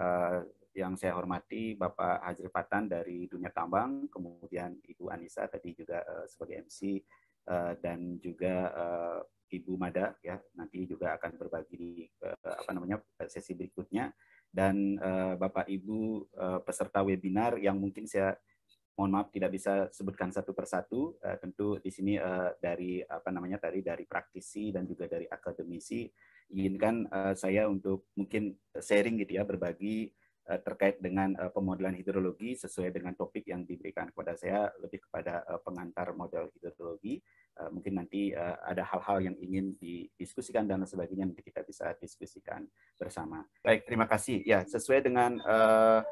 Eh, yang saya hormati Bapak Hajri Fatan dari dunia tambang, kemudian Ibu Anissa tadi juga eh, sebagai MC eh, dan juga Ibu Mada ya nanti juga akan berbagi di apa namanya sesi berikutnya dan Bapak Ibu peserta webinar yang mungkin saya mohon maaf tidak bisa sebutkan satu persatu tentu di sini dari apa namanya tadi dari praktisi dan juga dari akademisi inginkan uh, eh, saya untuk mungkin sharing gitu ya, berbagi uh, terkait dengan uh, pemodelan hidrologi sesuai dengan topik yang diberikan kepada saya lebih kepada uh, pengantar model hidrologi. Uh, mungkin nanti uh, ada hal-hal yang ingin didiskusikan dan sebagainya nanti kita bisa diskusikan bersama. Baik, terima kasih. Ya, sesuai dengan uh,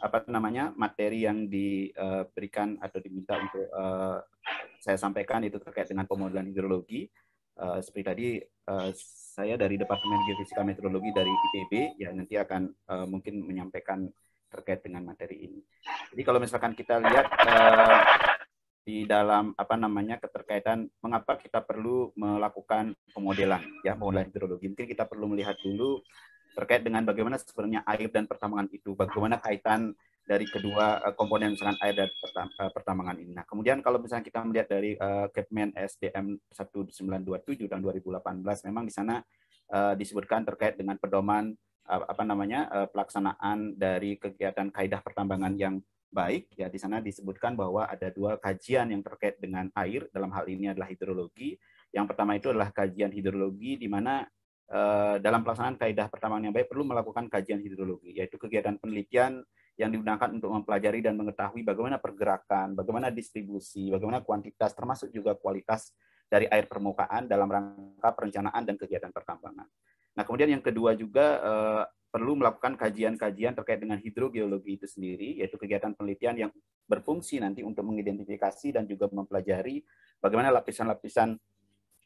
apa namanya materi yang diberikan atau diminta untuk uh, saya sampaikan itu terkait dengan pemodelan hidrologi. Eh, seperti tadi eh, saya dari Departemen Geofisika Meteorologi dari ITB ya nanti akan eh, mungkin menyampaikan terkait dengan materi ini. Jadi kalau misalkan kita lihat di dalam apa namanya keterkaitan mengapa kita perlu melakukan pemodelan ya pemodelan hidrologi mungkin kita perlu melihat dulu terkait dengan bagaimana sebenarnya air dan pertambangan itu bagaimana kaitan dari kedua eh, komponen misalkan air dan eh, pertambangan ini. Nah, kemudian kalau misalnya kita melihat dari uh, Kepmen SDM 1927 tahun 2018 memang di sana uh, disebutkan terkait dengan pedoman uh, apa namanya uh, pelaksanaan dari kegiatan kaidah pertambangan yang baik ya di sana disebutkan bahwa ada dua kajian yang terkait dengan air dalam hal ini adalah hidrologi. Yang pertama itu adalah kajian hidrologi di mana uh, dalam pelaksanaan kaidah pertambangan yang baik perlu melakukan kajian hidrologi yaitu kegiatan penelitian yang digunakan untuk mempelajari dan mengetahui bagaimana pergerakan, bagaimana distribusi, bagaimana kuantitas, termasuk juga kualitas dari air permukaan dalam rangka perencanaan dan kegiatan pertambangan. Nah, kemudian yang kedua juga eh, perlu melakukan kajian-kajian terkait dengan hidrogeologi itu sendiri, yaitu kegiatan penelitian yang berfungsi nanti untuk mengidentifikasi dan juga mempelajari bagaimana lapisan-lapisan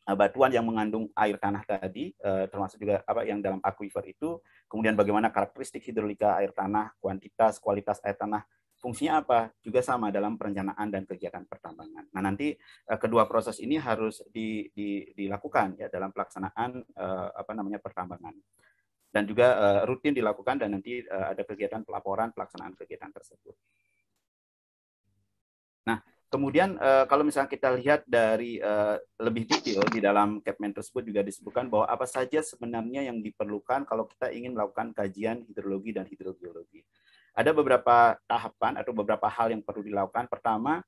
Eh, batuan yang mengandung air tanah tadi, eh, termasuk juga apa yang dalam aquifer itu, kemudian bagaimana karakteristik hidrolika air tanah, kuantitas, kualitas air tanah, fungsinya apa juga sama dalam perencanaan dan kegiatan pertambangan. Nah nanti eh, kedua proses ini harus di, di, dilakukan ya dalam pelaksanaan eh, apa namanya pertambangan dan juga rutin dilakukan dan nanti ada kegiatan pelaporan pelaksanaan kegiatan tersebut. Kemudian uh, kalau misalnya kita lihat dari uh, lebih detail di dalam Kepmen tersebut juga disebutkan bahwa apa saja sebenarnya yang diperlukan kalau kita ingin melakukan kajian hidrologi dan hidrogeologi. Ada beberapa tahapan atau beberapa hal yang perlu dilakukan. Pertama,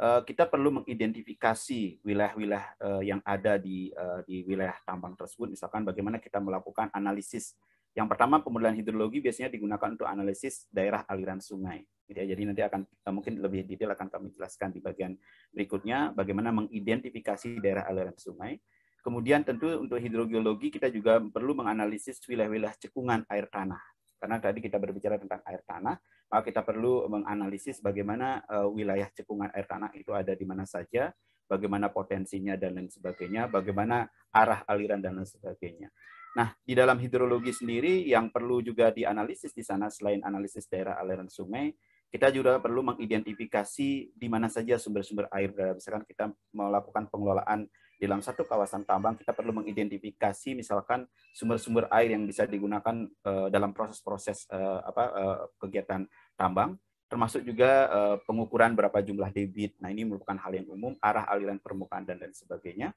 eh, kita perlu mengidentifikasi wilayah-wilayah yang ada di di wilayah tambang tersebut. Misalkan bagaimana kita melakukan analisis. Yang pertama, pemodelan hidrologi biasanya digunakan untuk analisis daerah aliran sungai Gitu ya. Jadi nanti akan eh, mungkin lebih detail akan kami jelaskan di bagian berikutnya bagaimana mengidentifikasi daerah aliran sungai. Kemudian tentu untuk hidrogeologi kita juga perlu menganalisis wilayah-wilayah cekungan air tanah. Karena tadi kita berbicara tentang air tanah, maka kita perlu menganalisis bagaimana eh, wilayah cekungan air tanah itu ada di mana saja, bagaimana potensinya dan lain sebagainya, bagaimana arah aliran dan lain sebagainya. Nah, di dalam hidrologi sendiri yang perlu juga dianalisis di sana selain analisis daerah aliran sungai, kita juga perlu mengidentifikasi di mana saja sumber-sumber air berada. Misalkan kita melakukan pengelolaan di dalam satu kawasan tambang, kita perlu mengidentifikasi misalkan sumber-sumber air yang bisa digunakan eh, dalam proses-proses eh, apa eh, kegiatan tambang, termasuk juga pengukuran berapa jumlah debit. Nah, ini merupakan hal yang umum, arah aliran permukaan dan lain sebagainya.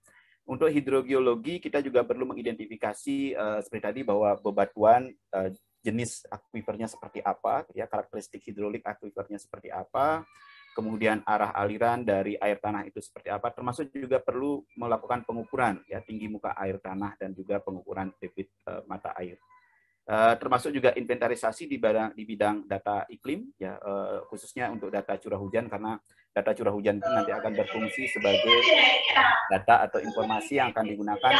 Untuk hidrogeologi kita juga perlu mengidentifikasi seperti tadi bahwa bebatuan jenis akuifernya seperti apa, ya karakteristik hidrolik akuifernya seperti apa, kemudian arah aliran dari air tanah itu seperti apa, termasuk juga perlu melakukan pengukuran ya tinggi muka air tanah dan juga pengukuran debit e, mata air. E, termasuk juga inventarisasi di bidang, di bidang data iklim ya e, khususnya untuk data curah hujan karena Data curah hujan itu nanti akan berfungsi sebagai data atau informasi yang akan digunakan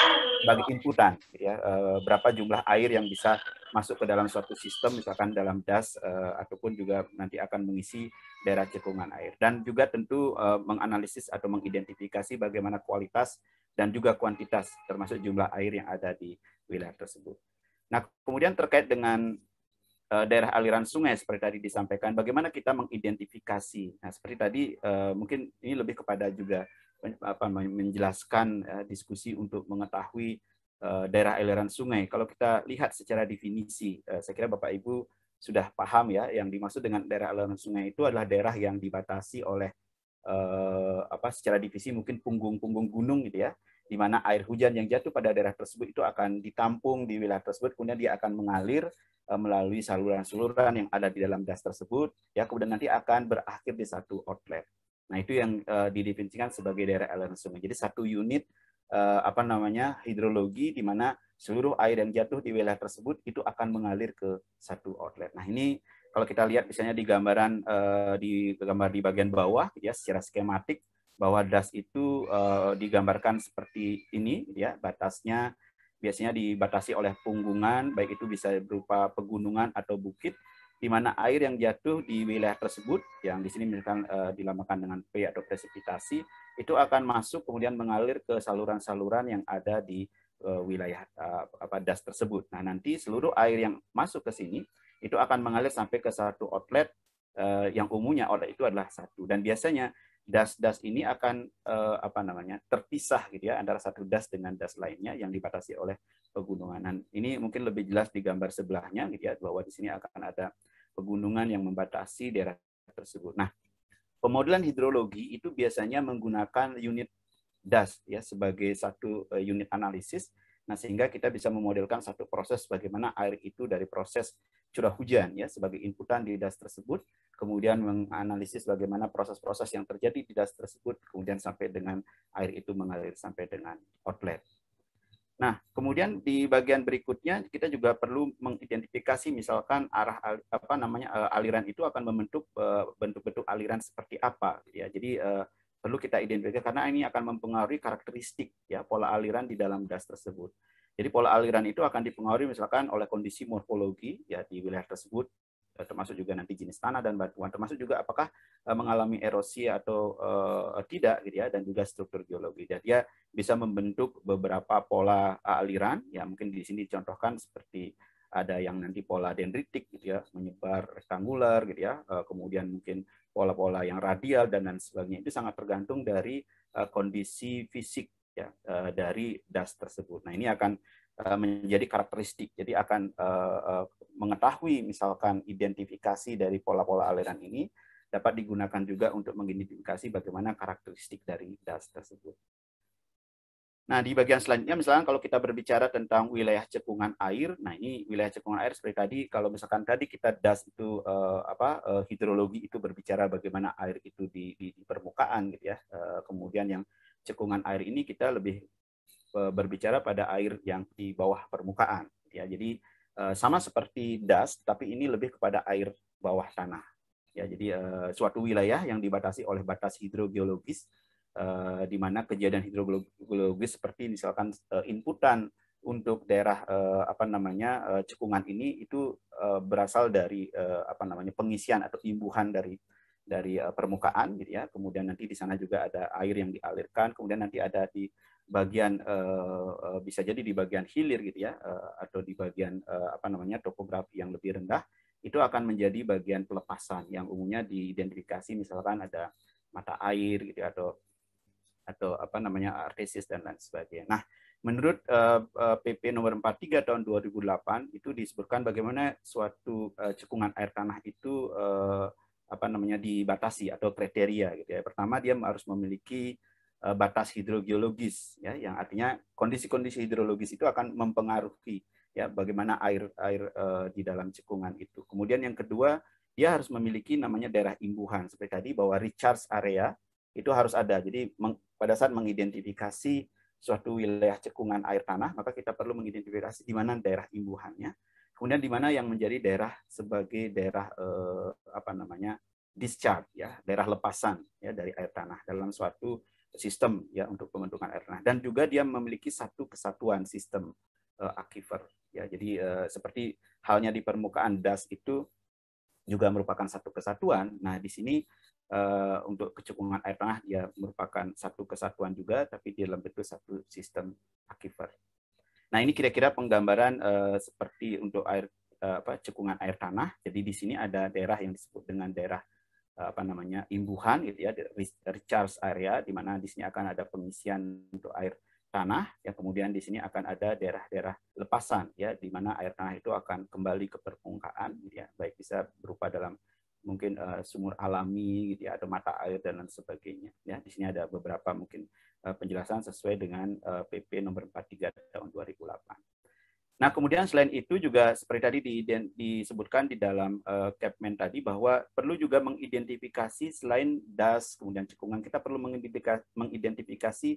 bagi inputan, ya eh, berapa jumlah air yang bisa masuk ke dalam suatu sistem, misalkan dalam das eh, ataupun juga nanti akan mengisi daerah cekungan air dan juga tentu eh, menganalisis atau mengidentifikasi bagaimana kualitas dan juga kuantitas termasuk jumlah air yang ada di wilayah tersebut. Nah kemudian terkait dengan Eh, daerah aliran sungai seperti tadi disampaikan bagaimana kita mengidentifikasi nah seperti tadi eh, mungkin ini lebih kepada juga apa menjelaskan eh, diskusi untuk mengetahui daerah aliran sungai kalau kita lihat secara definisi saya kira Bapak Ibu sudah paham ya yang dimaksud dengan daerah aliran sungai itu adalah daerah yang dibatasi oleh apa secara divisi mungkin punggung-punggung gunung gitu ya di mana air hujan yang jatuh pada daerah tersebut itu akan ditampung di wilayah tersebut, kemudian dia akan mengalir e, melalui saluran-saluran yang ada di dalam das tersebut, ya kemudian nanti akan berakhir di satu outlet. Nah itu yang uh, didefinisikan sebagai daerah aliran sungai. Jadi satu unit uh, apa namanya hidrologi di mana seluruh air yang jatuh di wilayah tersebut itu akan mengalir ke satu outlet. Nah ini kalau kita lihat misalnya di gambaran uh, di gambar di bagian bawah ya secara skematik bahwa das itu uh, digambarkan seperti ini ya batasnya biasanya dibatasi oleh punggungan baik itu bisa berupa pegunungan atau bukit di mana air yang jatuh di wilayah tersebut yang di sini misalkan e, dilamakan dengan P atau presipitasi itu akan masuk kemudian mengalir ke saluran-saluran yang ada di e, wilayah e, apa das tersebut. Nah, nanti seluruh air yang masuk ke sini itu akan mengalir sampai ke satu outlet e, yang umumnya outlet itu adalah satu dan biasanya das-das ini akan uh, apa namanya terpisah gitu ya antara satu das dengan das lainnya yang dibatasi oleh pegunungan. ini mungkin lebih jelas di gambar sebelahnya gitu ya bahwa di sini akan ada pegunungan yang membatasi daerah tersebut. Nah, pemodelan hidrologi itu biasanya menggunakan unit das ya sebagai satu eh, unit analisis. Nah, sehingga kita bisa memodelkan satu proses bagaimana air itu dari proses curah hujan ya sebagai inputan di das tersebut, kemudian menganalisis bagaimana proses-proses yang terjadi di das tersebut, kemudian sampai dengan air itu mengalir sampai dengan outlet. Nah, kemudian di bagian berikutnya kita juga perlu mengidentifikasi misalkan arah apa namanya eh, aliran itu akan membentuk eh, bentuk-bentuk aliran seperti apa ya. Jadi eh, perlu kita identifikasi karena ini akan mempengaruhi karakteristik ya pola aliran di dalam das tersebut. Jadi pola aliran itu akan dipengaruhi misalkan oleh kondisi morfologi ya di wilayah tersebut eh, termasuk juga nanti jenis tanah dan batuan termasuk juga apakah eh, mengalami erosi atau uh, tidak gitu ya dan juga struktur geologi. Jadi dia bisa membentuk beberapa pola aliran ya mungkin di sini dicontohkan seperti ada yang nanti pola dendritik gitu ya menyebar rektangular gitu ya kemudian mungkin pola-pola yang radial dan lain sebagainya itu sangat tergantung dari kondisi fisik ya uh, dari das tersebut. Nah ini akan uh, menjadi karakteristik, jadi akan uh, uh, mengetahui misalkan identifikasi dari pola-pola aliran ini dapat digunakan juga untuk mengidentifikasi bagaimana karakteristik dari das tersebut. Nah, di bagian selanjutnya misalnya kalau kita berbicara tentang wilayah cekungan air, nah ini wilayah cekungan air seperti tadi kalau misalkan tadi kita das itu eh, apa eh, hidrologi itu berbicara bagaimana air itu di, di, di permukaan gitu ya. Eh, kemudian yang cekungan air ini kita lebih e, berbicara pada air yang di bawah permukaan ya jadi e, sama seperti das tapi ini lebih kepada air bawah tanah ya jadi e, suatu wilayah yang dibatasi oleh batas hidrogeologis di mana kejadian hidrogeologis seperti misalkan inputan untuk daerah apa namanya cekungan ini itu berasal dari apa namanya pengisian atau imbuhan dari dari eh, permukaan gitu ya kemudian nanti di sana juga ada air yang dialirkan kemudian nanti ada di bagian uh, bisa jadi di bagian hilir gitu ya uh, atau di bagian uh, apa namanya topografi yang lebih rendah itu akan menjadi bagian pelepasan yang umumnya diidentifikasi misalkan ada mata air gitu ya, atau atau apa namanya artesis dan lain sebagainya. Nah, menurut uh, PP nomor 43 tahun 2008 itu disebutkan bagaimana suatu uh, cekungan air tanah itu uh, apa namanya dibatasi atau kriteria gitu ya. Pertama dia harus memiliki eh, batas hidrogeologis ya yang artinya kondisi-kondisi hidrologis itu akan mempengaruhi ya bagaimana air air uh, di dalam cekungan itu. Kemudian yang kedua dia harus memiliki namanya daerah imbuhan seperti tadi bahwa recharge area itu harus ada. Jadi meng, pada saat mengidentifikasi suatu wilayah cekungan air tanah maka kita perlu mengidentifikasi di mana daerah imbuhannya Kemudian di mana yang menjadi daerah sebagai daerah eh, apa namanya discharge ya, daerah lepasan ya dari air tanah dalam suatu sistem ya untuk pembentukan air tanah dan juga dia memiliki satu kesatuan sistem eh, aquifer ya. Jadi eh, seperti halnya di permukaan das itu juga merupakan satu kesatuan. Nah, di sini eh, untuk kecukupan air tanah dia merupakan satu kesatuan juga tapi di dalam bentuk satu sistem aquifer. Nah, ini kira-kira penggambaran uh, seperti untuk air uh, apa cekungan air tanah. Jadi di sini ada daerah yang disebut dengan daerah uh, apa namanya? imbuhan gitu ya, recharge area di mana di sini akan ada pengisian untuk air tanah ya kemudian di sini akan ada daerah-daerah lepasan ya di mana air tanah itu akan kembali ke permukaan gitu ya baik bisa berupa dalam mungkin uh, sumur alami gitu ya atau mata air dan lain sebagainya ya di sini ada beberapa mungkin Eh, penjelasan sesuai dengan PP eh, nomor 43 tahun 2008. Nah, kemudian selain itu juga seperti tadi disebutkan di dalam uh, eh, Capman tadi bahwa perlu juga mengidentifikasi selain das kemudian cekungan kita perlu mengidentifikasi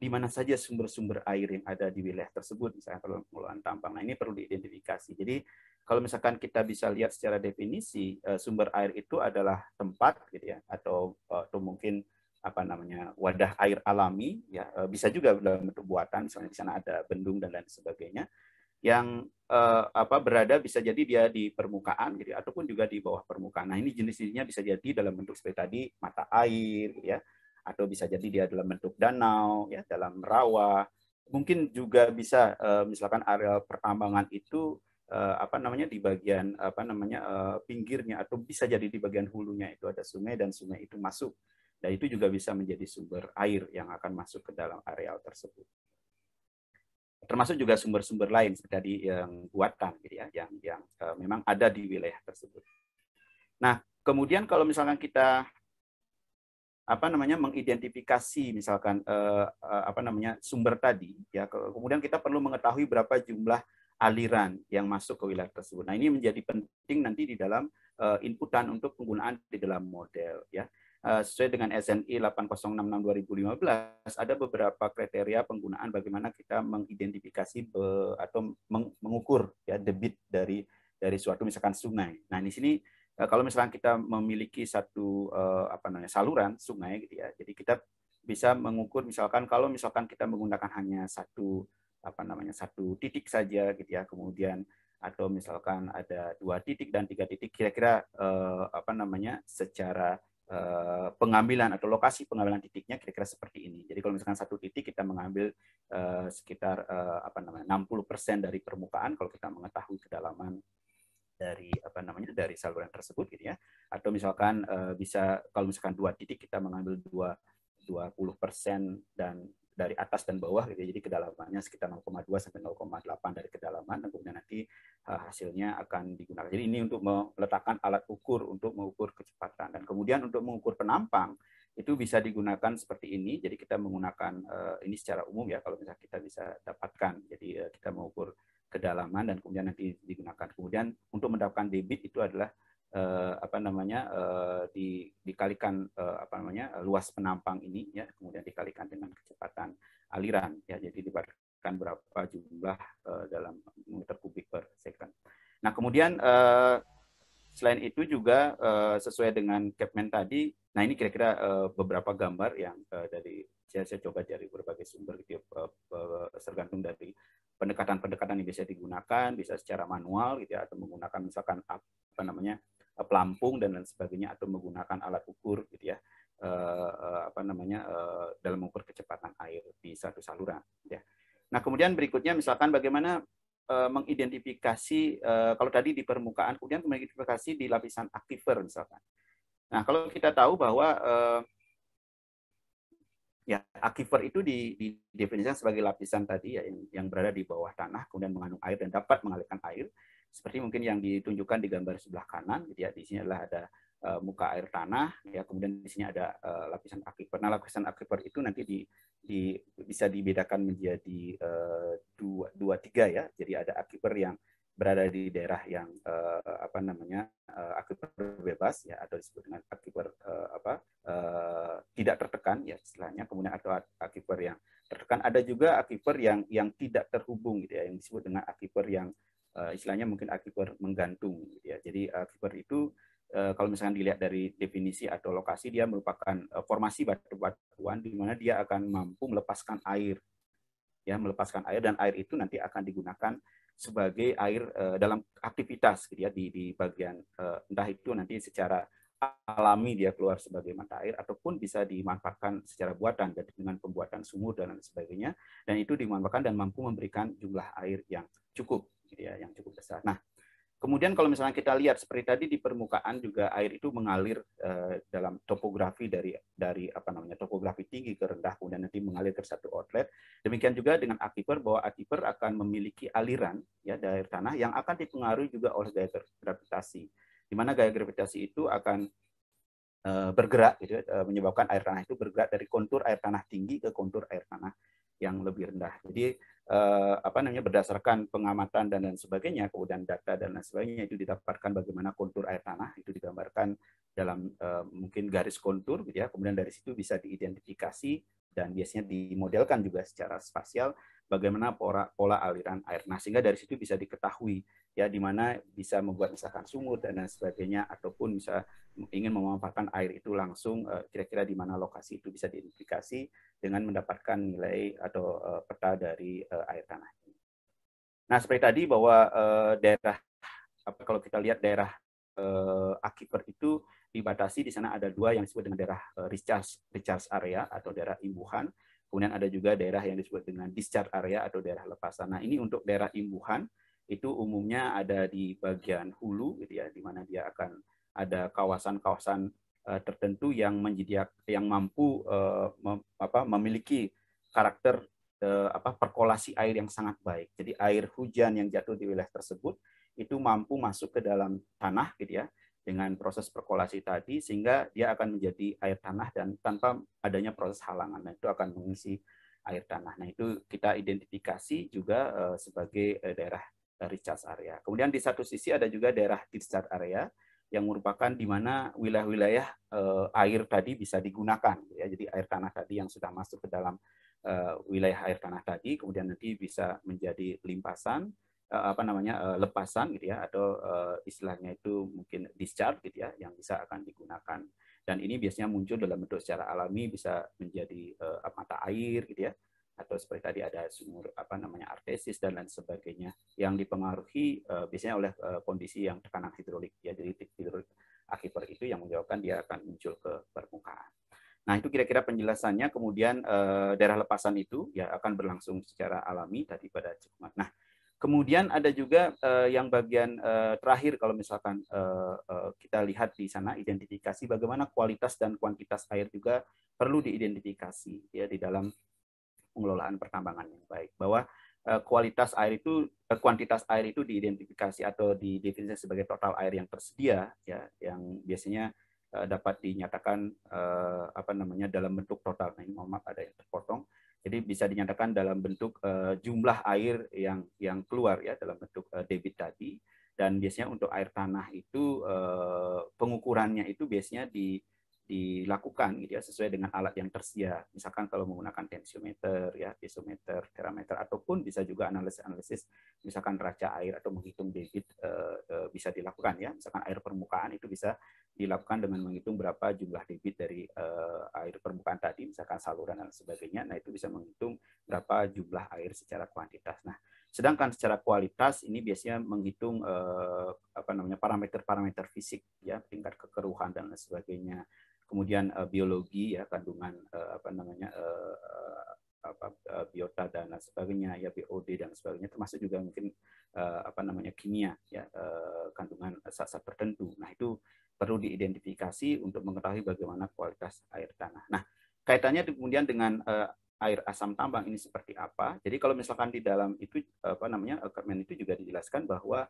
di mana saja sumber-sumber air yang ada di wilayah tersebut misalnya kalau pengelolaan tambang. Nah, ini perlu diidentifikasi. Jadi kalau misalkan kita bisa lihat secara definisi sumber air itu adalah tempat gitu ya atau atau mungkin apa namanya wadah air alami ya eh, bisa juga dalam bentuk buatan misalnya di sana ada bendung dan lain sebagainya yang eh, apa berada bisa jadi dia di permukaan jadi gitu, ataupun juga di bawah permukaan nah ini jenis-jenisnya bisa jadi dalam bentuk seperti tadi mata air ya atau bisa jadi dia dalam bentuk danau ya dalam rawa mungkin juga bisa eh, misalkan areal pertambangan itu eh, apa namanya di bagian apa namanya eh, pinggirnya atau bisa jadi di bagian hulunya itu ada sungai dan sungai itu masuk dan itu juga bisa menjadi sumber air yang akan masuk ke dalam areal tersebut. Termasuk juga sumber-sumber lain tadi yang buatan gitu ya, yang yang uh, memang ada di wilayah tersebut. Nah, kemudian kalau misalkan kita apa namanya mengidentifikasi misalkan uh, apa namanya sumber tadi ya kemudian kita perlu mengetahui berapa jumlah aliran yang masuk ke wilayah tersebut. Nah, ini menjadi penting nanti di dalam uh, inputan untuk penggunaan di dalam model ya. Eh, sesuai dengan SNI 8066 2015 ada beberapa kriteria penggunaan bagaimana kita mengidentifikasi be, atau mengukur ya debit dari dari suatu misalkan sungai. Nah, di sini eh, kalau misalkan kita memiliki satu eh, apa namanya saluran sungai gitu ya. Jadi kita bisa mengukur misalkan kalau misalkan kita menggunakan hanya satu apa namanya satu titik saja gitu ya. Kemudian atau misalkan ada dua titik dan tiga titik kira-kira apa namanya secara Eh, pengambilan atau lokasi pengambilan titiknya kira-kira seperti ini. Jadi kalau misalkan satu titik kita mengambil uh, sekitar uh, apa namanya 60% dari permukaan kalau kita mengetahui kedalaman dari apa namanya dari saluran tersebut gitu ya. Atau misalkan uh, bisa kalau misalkan dua titik kita mengambil dua 20% dan dari atas dan bawah gitu ya. jadi kedalamannya sekitar 0,2 sampai 0,8 dari kedalaman dan kemudian nanti eh, hasilnya akan digunakan jadi ini untuk meletakkan alat ukur untuk mengukur kecepatan dan kemudian untuk mengukur penampang itu bisa digunakan seperti ini jadi kita menggunakan eh, ini secara umum ya kalau misalnya kita bisa dapatkan jadi eh, kita mengukur kedalaman dan kemudian nanti digunakan kemudian untuk mendapatkan debit itu adalah eh, apa namanya eh, di, dikalikan eh, apa namanya luas penampang ini ya kemudian dikalikan dengan kecepatan aliran ya jadi dibarkan berapa jumlah eh, dalam meter kubik per second. Nah kemudian eh, selain itu juga uh, sesuai dengan Capman tadi, nah ini kira-kira uh, beberapa gambar yang uh, dari saya, saya coba dari berbagai sumber gitu, uh, tergantung dari pendekatan-pendekatan yang bisa digunakan, bisa secara manual gitu ya, atau menggunakan misalkan apa namanya Eh, pelampung dan lain sebagainya atau menggunakan alat ukur gitu ya eh, eh, apa namanya dalam mengukur kecepatan air di satu saluran gitu ya nah kemudian berikutnya misalkan bagaimana mengidentifikasi kalau tadi di permukaan kemudian mengidentifikasi di lapisan aktifer misalkan. Nah kalau kita tahu bahwa ya aktifer itu didefinisikan sebagai lapisan tadi ya yang, yang berada di bawah tanah kemudian mengandung air dan dapat mengalirkan air seperti mungkin yang ditunjukkan di gambar sebelah kanan gitu ya di sini adalah ada eh, muka air tanah ya kemudian di sini ada eh, lapisan aquifer nah lapisan aquifer itu nanti di, di bisa dibedakan menjadi eh, dua dua tiga ya jadi ada aquifer yang berada di daerah yang uh, apa namanya uh, aquifer bebas ya atau disebut dengan aquifer uh, apa uh, tidak tertekan ya istilahnya kemudian atau aquifer yang tertekan ada juga aquifer yang yang tidak terhubung gitu ya yang disebut dengan aquifer yang uh, istilahnya mungkin akibat menggantung gitu ya. Jadi eh, akibat itu uh, kalau misalkan dilihat dari definisi atau lokasi dia merupakan uh, formasi batu-batuan di mana dia akan mampu melepaskan air. Ya, melepaskan air dan air itu nanti akan digunakan sebagai air uh, dalam aktivitas gitu ya di di bagian uh, entah itu nanti secara alami dia keluar sebagai mata air ataupun bisa dimanfaatkan secara buatan dengan pembuatan sumur dan lain sebagainya dan itu dimanfaatkan dan mampu memberikan jumlah air yang cukup ya, yang cukup besar. Nah, kemudian kalau misalnya kita lihat seperti tadi di permukaan juga air itu mengalir eh, dalam topografi dari dari apa namanya topografi tinggi ke rendah kemudian nanti mengalir ke satu outlet. Demikian juga dengan akiper bahwa akiper akan memiliki aliran ya dari tanah yang akan dipengaruhi juga oleh gaya gravitasi. Di mana gaya gravitasi itu akan eh, bergerak gitu ya, eh, menyebabkan air tanah itu bergerak dari kontur air tanah tinggi ke kontur air tanah yang lebih rendah. Jadi eh, apa namanya berdasarkan pengamatan dan lain sebagainya, kemudian data dan lain sebagainya itu didapatkan bagaimana kontur air tanah itu digambarkan dalam eh, mungkin garis kontur, gitu ya. Kemudian dari situ bisa diidentifikasi dan biasanya dimodelkan juga secara spasial bagaimana pola, pola aliran air. Nah, sehingga dari situ bisa diketahui ya di mana bisa membuat misalkan sumur dan lain sebagainya ataupun bisa ingin memanfaatkan air itu langsung eh, kira-kira di mana lokasi itu bisa diidentifikasi dengan mendapatkan nilai atau eh, peta dari eh, air tanah. Nah seperti tadi bahwa daerah apa kalau kita lihat daerah akifer itu dibatasi di sana ada dua yang disebut dengan daerah recharge recharge area atau daerah imbuhan kemudian ada juga daerah yang disebut dengan discharge area atau daerah lepasan. Nah ini untuk daerah imbuhan itu umumnya ada di bagian hulu gitu ya di mana dia akan ada kawasan-kawasan uh, tertentu yang menjadi yang mampu uh, mem, apa, memiliki karakter uh, apa perkolasi air yang sangat baik. Jadi air hujan yang jatuh di wilayah tersebut itu mampu masuk ke dalam tanah gitu ya dengan proses perkolasi tadi sehingga dia akan menjadi air tanah dan tanpa adanya proses halangan nah, itu akan mengisi air tanah. Nah itu kita identifikasi juga uh, sebagai uh, daerah recharge area. Kemudian di satu sisi ada juga daerah discharge area yang merupakan di mana wilayah-wilayah uh, air tadi bisa digunakan gitu ya jadi air tanah tadi yang sudah masuk ke dalam uh, wilayah air tanah tadi kemudian nanti bisa menjadi limpasan uh, apa namanya uh, lepasan gitu ya atau uh, istilahnya itu mungkin discharge gitu ya yang bisa akan digunakan dan ini biasanya muncul dalam bentuk secara alami bisa menjadi uh, mata air gitu ya atau seperti tadi ada sumur apa namanya artesis dan lain sebagainya yang dipengaruhi uh, biasanya oleh uh, kondisi yang tekanan hidrolik ya jadi hidrolik akibat itu yang menyebabkan dia akan muncul ke permukaan. Nah itu kira-kira penjelasannya. Kemudian uh, daerah lepasan itu ya akan berlangsung secara alami tadi pada cekungan. Nah Kemudian ada juga uh, yang bagian uh, terakhir kalau misalkan uh, uh, kita lihat di sana identifikasi bagaimana kualitas dan kuantitas air juga perlu diidentifikasi ya di dalam pengelolaan pertambangan yang baik bahwa eh, kualitas air itu eh, kuantitas air itu diidentifikasi atau didefinisikan sebagai total air yang tersedia ya yang biasanya eh, dapat dinyatakan apa namanya dalam bentuk total nah, ini mohon maaf ada yang terpotong jadi bisa dinyatakan dalam bentuk jumlah air yang yang keluar ya dalam bentuk debit tadi dan biasanya untuk air tanah itu pengukurannya itu biasanya di dilakukan gitu ya sesuai dengan alat yang tersedia. Misalkan kalau menggunakan tensiometer ya, piezometer, terameter ataupun bisa juga analisis-analisis misalkan raca air atau menghitung debit eh, eh, bisa dilakukan ya. Misalkan air permukaan itu bisa dilakukan dengan menghitung berapa jumlah debit dari eh, air permukaan tadi misalkan saluran dan sebagainya. Nah, itu bisa menghitung berapa jumlah air secara kuantitas. Nah, sedangkan secara kualitas ini biasanya menghitung eh, apa namanya parameter-parameter fisik ya, tingkat kekeruhan dan lain sebagainya kemudian uh, biologi ya kandungan uh, apa namanya uh, apa uh, biota dan sebagainya ya BOD dan sebagainya termasuk juga mungkin uh, apa namanya kimia ya uh, kandungan zat-zat tertentu. Nah, itu perlu diidentifikasi untuk mengetahui bagaimana kualitas air tanah. Nah, kaitannya kemudian dengan uh, air asam tambang ini seperti apa. Jadi kalau misalkan di dalam itu apa namanya Kemen itu juga dijelaskan bahwa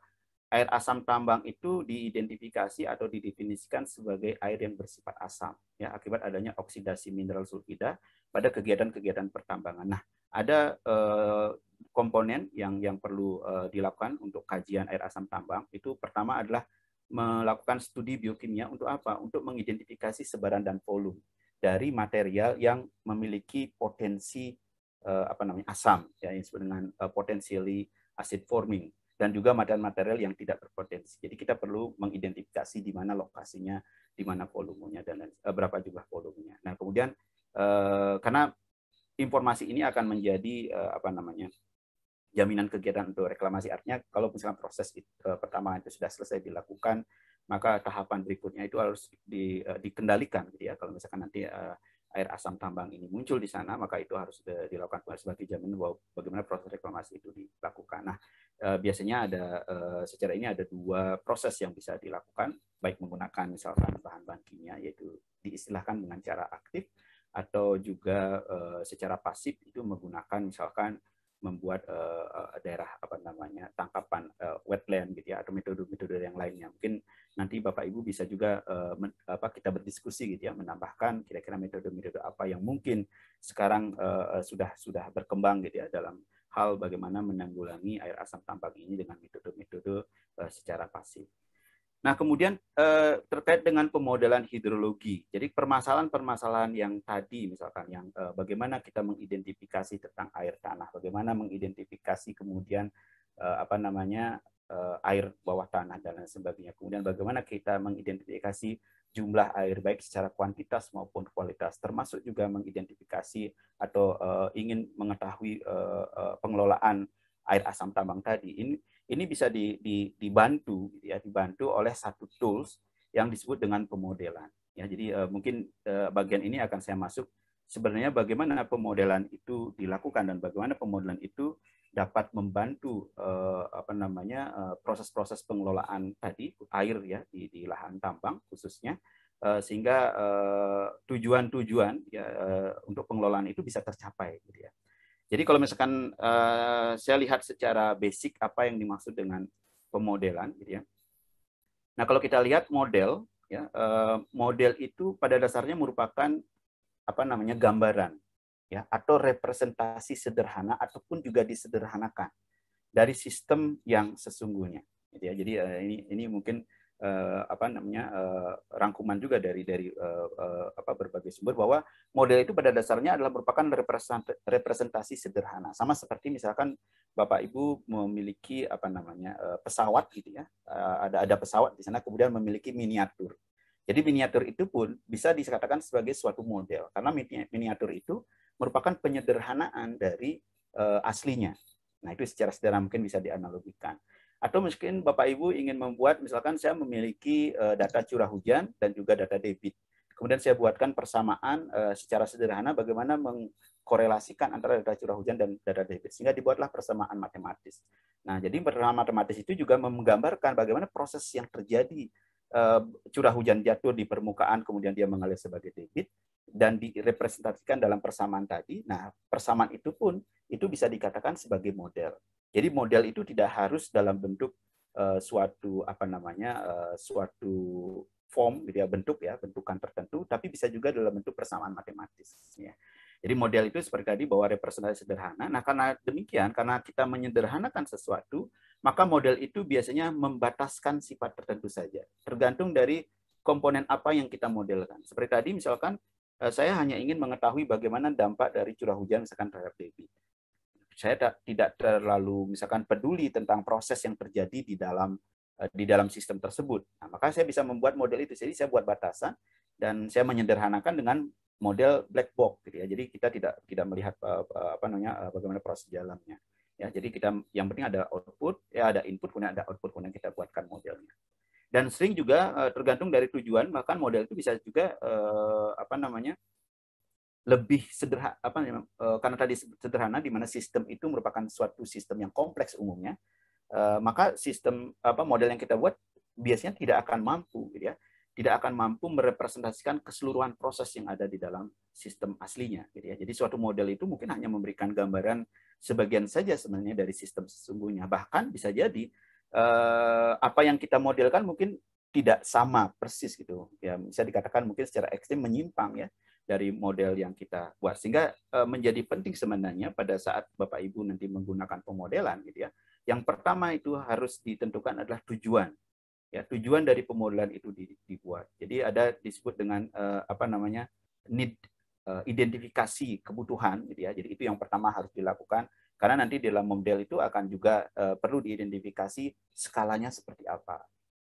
air asam tambang itu diidentifikasi atau didefinisikan sebagai air yang bersifat asam ya akibat adanya oksidasi mineral sulfida pada kegiatan-kegiatan pertambangan. Nah, ada eh, komponen yang yang perlu eh, dilakukan untuk kajian air asam tambang itu pertama adalah melakukan studi biokimia untuk apa? Untuk mengidentifikasi sebaran dan volume dari material yang memiliki potensi eh, apa namanya asam ya yang disebut dengan eh, potentially acid forming dan juga material-material yang tidak berpotensi. Jadi kita perlu mengidentifikasi di mana lokasinya, di mana volumenya dan eh, berapa jumlah volumenya. Nah, kemudian eh, karena informasi ini akan menjadi eh, apa namanya? jaminan kegiatan untuk reklamasi artinya kalau misalnya proses pertama itu sudah selesai dilakukan maka tahapan berikutnya itu harus dikendalikan gitu ya kalau misalkan nanti air asam tambang ini muncul di sana, maka itu harus dilakukan sebagai jaminan bahwa bagaimana proses reklamasi itu dilakukan. Nah, eh, biasanya ada eh, secara ini ada dua proses yang bisa dilakukan, baik menggunakan misalkan bahan-bahan kimia, yaitu diistilahkan dengan cara aktif, atau juga eh, secara pasif itu menggunakan misalkan membuat uh, daerah apa namanya tangkapan uh, wetland gitu ya atau metode-metode yang lainnya mungkin nanti bapak ibu bisa juga uh, men, apa kita berdiskusi gitu ya menambahkan kira-kira metode-metode apa yang mungkin sekarang uh, sudah sudah berkembang gitu ya dalam hal bagaimana menanggulangi air asam tambang ini dengan metode-metode uh, secara pasif. Nah, kemudian eh, terkait dengan pemodelan hidrologi. Jadi permasalahan-permasalahan yang tadi misalkan yang eh, bagaimana kita mengidentifikasi tentang air tanah, bagaimana mengidentifikasi kemudian eh, apa namanya eh, air bawah tanah dan lain sebagainya. Kemudian bagaimana kita mengidentifikasi jumlah air baik secara kuantitas maupun kualitas, termasuk juga mengidentifikasi atau eh, ingin mengetahui eh, eh pengelolaan air asam tambang tadi. Ini ini bisa di, di, dibantu gitu ya dibantu oleh satu tools yang disebut dengan pemodelan ya jadi uh, mungkin uh, bagian ini akan saya masuk sebenarnya bagaimana pemodelan itu dilakukan dan bagaimana pemodelan itu dapat membantu uh, apa namanya proses-proses uh, pengelolaan tadi air ya di, di lahan tambang khususnya uh, sehingga tujuan-tujuan uh, ya uh, untuk pengelolaan itu bisa tercapai gitu ya jadi kalau misalkan uh, saya lihat secara basic apa yang dimaksud dengan pemodelan, gitu ya. Nah kalau kita lihat model, ya uh, model itu pada dasarnya merupakan apa namanya gambaran, ya atau representasi sederhana ataupun juga disederhanakan dari sistem yang sesungguhnya. Gitu ya. Jadi uh, ini ini mungkin uh, apa namanya uh, rangkuman juga dari dari uh, apa berbagai sumber bahwa model itu pada dasarnya adalah merupakan representasi sederhana sama seperti misalkan bapak ibu memiliki apa namanya pesawat gitu ya ada ada pesawat di sana kemudian memiliki miniatur jadi miniatur itu pun bisa dikatakan sebagai suatu model karena miniatur itu merupakan penyederhanaan dari uh, aslinya. Nah, itu secara sederhana mungkin bisa dianalogikan. Atau mungkin Bapak Ibu ingin membuat, misalkan saya memiliki eh, data curah hujan dan juga data debit. Kemudian saya buatkan persamaan eh, secara sederhana bagaimana mengkorelasikan antara data curah hujan dan data debit. Sehingga dibuatlah persamaan matematis. Nah, jadi persamaan matematis itu juga menggambarkan bagaimana proses yang terjadi eh, curah hujan jatuh di permukaan, kemudian dia mengalir sebagai debit, dan direpresentasikan dalam persamaan tadi. Nah, persamaan itu pun itu bisa dikatakan sebagai model. Jadi model itu tidak harus dalam bentuk uh, suatu apa namanya uh, suatu form gitu ya bentuk ya bentukan tertentu tapi bisa juga dalam bentuk persamaan matematis ya. Jadi model itu seperti tadi bahwa representasi sederhana. Nah, karena demikian karena kita menyederhanakan sesuatu, maka model itu biasanya membataskan sifat tertentu saja, tergantung dari komponen apa yang kita modelkan. Seperti tadi misalkan eh, saya hanya ingin mengetahui bagaimana dampak dari curah hujan misalkan terhadap debit saya tidak terlalu misalkan peduli tentang proses yang terjadi di dalam eh, di dalam sistem tersebut. Nah, maka saya bisa membuat model itu. Jadi saya buat batasan dan saya menyederhanakan dengan model black box gitu ya. Jadi kita tidak tidak melihat eh, eh, apa namanya bagaimana proses dalamnya. Ya, jadi kita yang penting ada output, ya ada input, kemudian ada output, kemudian kita buatkan modelnya. Dan sering juga tergantung dari tujuan, bahkan model itu bisa juga apa namanya lebih sederhana apa eh, karena tadi sederhana di mana sistem itu merupakan suatu sistem yang kompleks umumnya eh, maka sistem apa model yang kita buat biasanya tidak akan mampu gitu ya tidak akan mampu merepresentasikan keseluruhan proses yang ada di dalam sistem aslinya gitu ya jadi suatu model itu mungkin hanya memberikan gambaran sebagian saja sebenarnya dari sistem sesungguhnya bahkan bisa jadi eh, apa yang kita modelkan mungkin tidak sama persis gitu ya bisa dikatakan mungkin secara ekstrim menyimpang ya dari model yang kita buat sehingga eh, menjadi penting sebenarnya pada saat Bapak Ibu nanti menggunakan pemodelan gitu ya. Yang pertama itu harus ditentukan adalah tujuan. Ya, tujuan dari pemodelan itu dibuat. Jadi ada disebut dengan eh, apa namanya? need eh, identifikasi kebutuhan gitu ya. Jadi itu yang pertama harus dilakukan karena nanti dalam model itu akan juga perlu diidentifikasi skalanya seperti apa.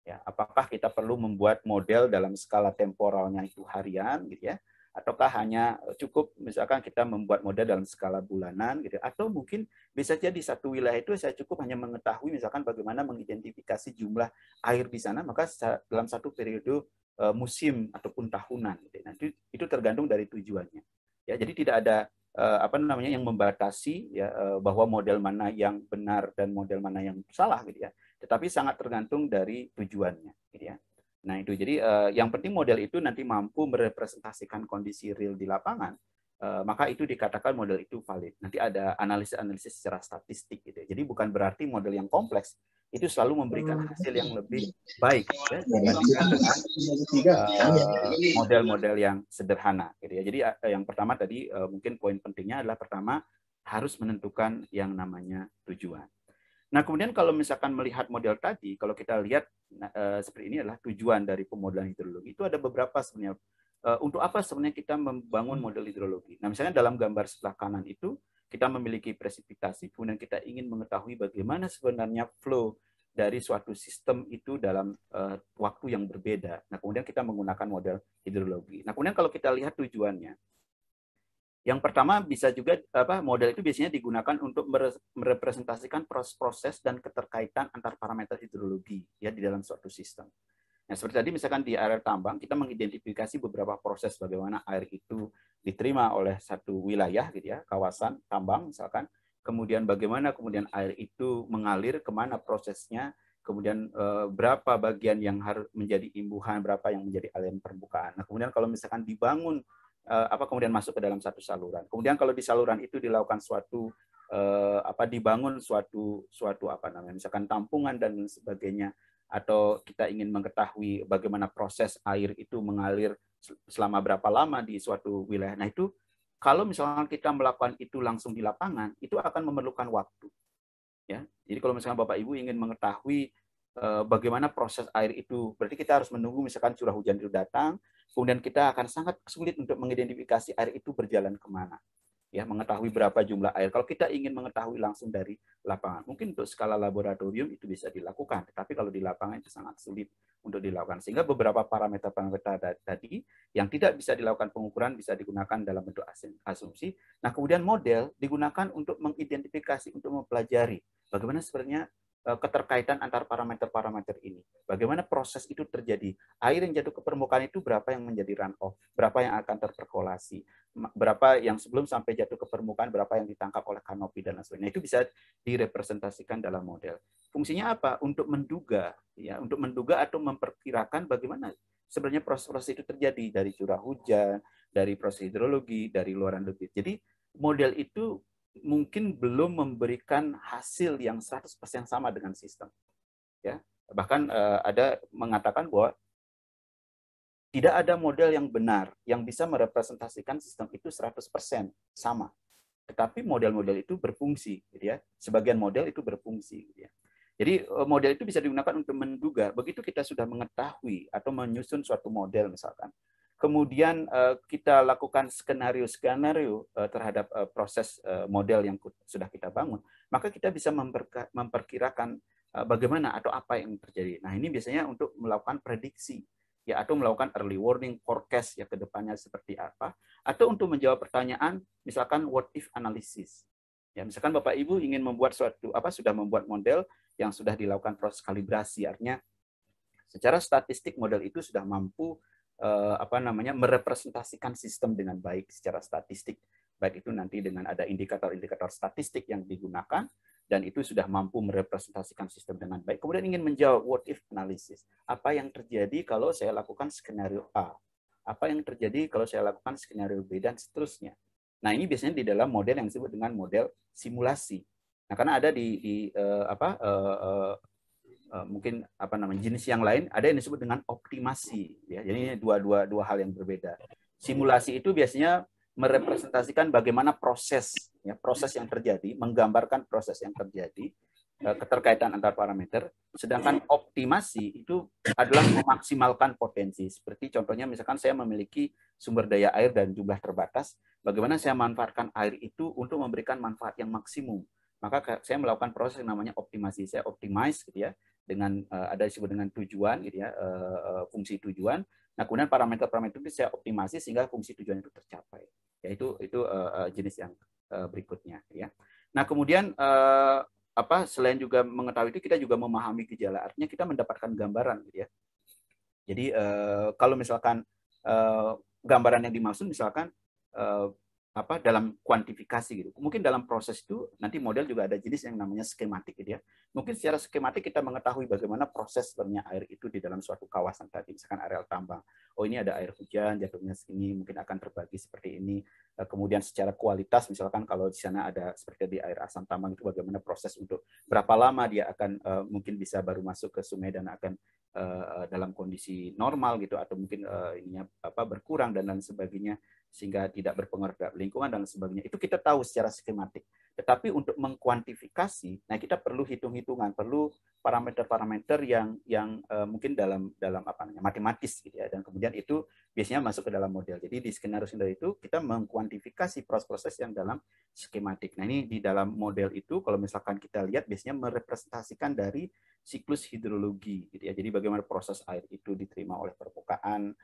Ya, apakah kita perlu membuat model dalam skala temporalnya itu harian gitu ya ataukah hanya e, cukup misalkan kita membuat model dalam skala bulanan gitu atau mungkin bisa jadi satu wilayah itu saya cukup hanya mengetahui misalkan bagaimana mengidentifikasi jumlah air di sana maka dalam satu periode e, musim ataupun tahunan gitu. nanti itu tergantung dari tujuannya ya jadi tidak ada e, apa namanya yang membatasi ya bahwa model mana yang benar dan model mana yang salah gitu ya tetapi sangat tergantung dari tujuannya gitu ya Nah, itu jadi uh, yang penting model itu nanti mampu merepresentasikan kondisi real di lapangan, uh, maka itu dikatakan model itu valid. Nanti ada analisis-analisis secara statistik gitu. Ya. Jadi bukan berarti model yang kompleks itu selalu memberikan hmm. hasil yang lebih baik ya, iya, iya. dibandingkan iya, eh, model-model yang sederhana gitu ya. Jadi yang pertama tadi mungkin poin pentingnya adalah pertama harus menentukan yang namanya tujuan. Nah, kemudian kalau misalkan melihat model tadi, kalau kita lihat nah, eh, seperti ini adalah tujuan dari pemodelan hidrologi. Itu ada beberapa sebenarnya. Eh, untuk apa sebenarnya kita membangun model hidrologi? Nah, misalnya dalam gambar sebelah kanan itu, kita memiliki presipitasi, kemudian kita ingin mengetahui bagaimana sebenarnya flow dari suatu sistem itu dalam eh, waktu yang berbeda. Nah, kemudian kita menggunakan model hidrologi. Nah, kemudian kalau kita lihat tujuannya, yang pertama bisa juga apa model itu biasanya digunakan untuk merepresentasikan proses-proses dan keterkaitan antar parameter hidrologi ya di dalam suatu sistem. Nah, seperti tadi misalkan di area tambang kita mengidentifikasi beberapa proses bagaimana air itu diterima oleh satu wilayah gitu ya, kawasan tambang misalkan, kemudian bagaimana kemudian air itu mengalir kemana prosesnya, kemudian eh, berapa bagian yang harus menjadi imbuhan, berapa yang menjadi aliran permukaan. Nah, kemudian kalau misalkan dibangun Eh, apa kemudian masuk ke dalam satu saluran. Kemudian kalau di saluran itu dilakukan suatu eh, apa dibangun suatu suatu apa namanya misalkan tampungan dan sebagainya atau kita ingin mengetahui bagaimana proses air itu mengalir selama berapa lama di suatu wilayah. Nah, itu kalau misalnya kita melakukan itu langsung di lapangan, itu akan memerlukan waktu. Ya. Jadi kalau misalnya Bapak Ibu ingin mengetahui eh, bagaimana proses air itu, berarti kita harus menunggu misalkan curah hujan itu datang, kemudian kita akan sangat sulit untuk mengidentifikasi air itu berjalan kemana ya mengetahui berapa jumlah air. Kalau kita ingin mengetahui langsung dari lapangan, mungkin untuk skala laboratorium itu bisa dilakukan, tetapi kalau di lapangan itu sangat sulit untuk dilakukan. Sehingga beberapa parameter-parameter tadi yang tidak bisa dilakukan pengukuran bisa digunakan dalam bentuk asumsi. Nah, kemudian model digunakan untuk mengidentifikasi, untuk mempelajari bagaimana sebenarnya Eh, keterkaitan antar parameter-parameter ini. Bagaimana proses itu terjadi? Air yang jatuh ke permukaan itu berapa yang menjadi runoff, berapa yang akan terperkolasi, berapa yang sebelum sampai jatuh ke permukaan, berapa yang ditangkap oleh kanopi dan lain sebagainya. Itu bisa direpresentasikan dalam model. Fungsinya apa? Untuk menduga, ya, untuk menduga atau memperkirakan bagaimana sebenarnya proses-proses itu terjadi dari curah hujan, dari proses hidrologi, dari luaran debit. Jadi model itu mungkin belum memberikan hasil yang 100% sama dengan sistem. Ya, bahkan uh, ada mengatakan bahwa tidak ada model yang benar yang bisa merepresentasikan sistem itu 100% sama. Tetapi model-model itu berfungsi, gitu ya. Sebagian model itu berfungsi, gitu ya. Jadi eh, model itu bisa digunakan untuk menduga. Begitu kita sudah mengetahui atau menyusun suatu model misalkan, Kemudian eh, kita lakukan skenario-skenario eh, terhadap eh, proses model yang sudah kita bangun, maka kita bisa memperkirakan bagaimana atau apa yang terjadi. Nah ini biasanya untuk melakukan prediksi ya atau melakukan early warning forecast ya kedepannya seperti apa atau untuk menjawab pertanyaan misalkan what if analysis. Ya misalkan Bapak Ibu ingin membuat suatu apa sudah membuat model yang sudah dilakukan proses kalibrasi artinya secara statistik model itu sudah mampu uh, apa namanya merepresentasikan sistem dengan baik secara statistik baik itu nanti dengan ada indikator-indikator statistik yang digunakan dan itu sudah mampu merepresentasikan sistem dengan baik. Kemudian ingin menjawab what if analysis. Apa yang terjadi kalau saya lakukan skenario A? Apa yang terjadi kalau saya lakukan skenario B dan seterusnya. Nah, ini biasanya di dalam model yang disebut dengan model simulasi. Nah, karena ada di, di uh, apa uh, Eh, mungkin apa namanya jenis yang lain ada yang disebut dengan optimasi ya jadi dua dua dua hal yang berbeda simulasi itu biasanya merepresentasikan bagaimana proses ya proses yang terjadi menggambarkan proses yang terjadi eh, keterkaitan antar parameter sedangkan optimasi itu adalah memaksimalkan potensi seperti contohnya misalkan saya memiliki sumber daya air dan jumlah terbatas bagaimana saya manfaatkan air itu untuk memberikan manfaat yang maksimum maka saya melakukan proses yang namanya optimasi saya optimize gitu ya dengan uh, ada disebut dengan tujuan gitu ya uh, fungsi tujuan nah kemudian parameter-parameter itu saya optimasi sehingga fungsi tujuan itu tercapai yaitu itu uh, jenis yang uh, berikutnya gitu ya nah kemudian uh, apa selain juga mengetahui itu kita juga memahami gejala artinya kita mendapatkan gambaran gitu ya jadi uh, kalau misalkan uh, gambaran yang dimaksud misalkan uh, apa dalam kuantifikasi gitu. Mungkin dalam proses itu nanti model juga ada jenis yang namanya skematik gitu ya. Mungkin secara skematik kita mengetahui bagaimana proses turunnya air itu di dalam suatu kawasan tadi, misalkan areal tambang. Oh ini ada air hujan jatuhnya segini, mungkin akan terbagi seperti ini. Eh, kemudian secara kualitas misalkan kalau di sana ada seperti di air asam tambang itu bagaimana proses untuk berapa lama dia akan eh, mungkin bisa baru masuk ke sungai dan akan eh, dalam kondisi normal gitu atau mungkin uh, ininya apa berkurang dan lain sebagainya sehingga tidak berpengaruh terhadap lingkungan dan sebagainya. Itu kita tahu secara skematik. Tetapi untuk mengkuantifikasi, nah kita perlu hitung-hitungan, perlu parameter-parameter yang yang uh, mungkin dalam dalam apa namanya matematis gitu ya. Dan kemudian itu biasanya masuk ke dalam model. Jadi di skenario skenario itu kita mengkuantifikasi proses-proses yang dalam skematik. Nah ini di dalam model itu kalau misalkan kita lihat biasanya merepresentasikan dari siklus hidrologi gitu ya. Jadi bagaimana proses air itu diterima oleh permukaan,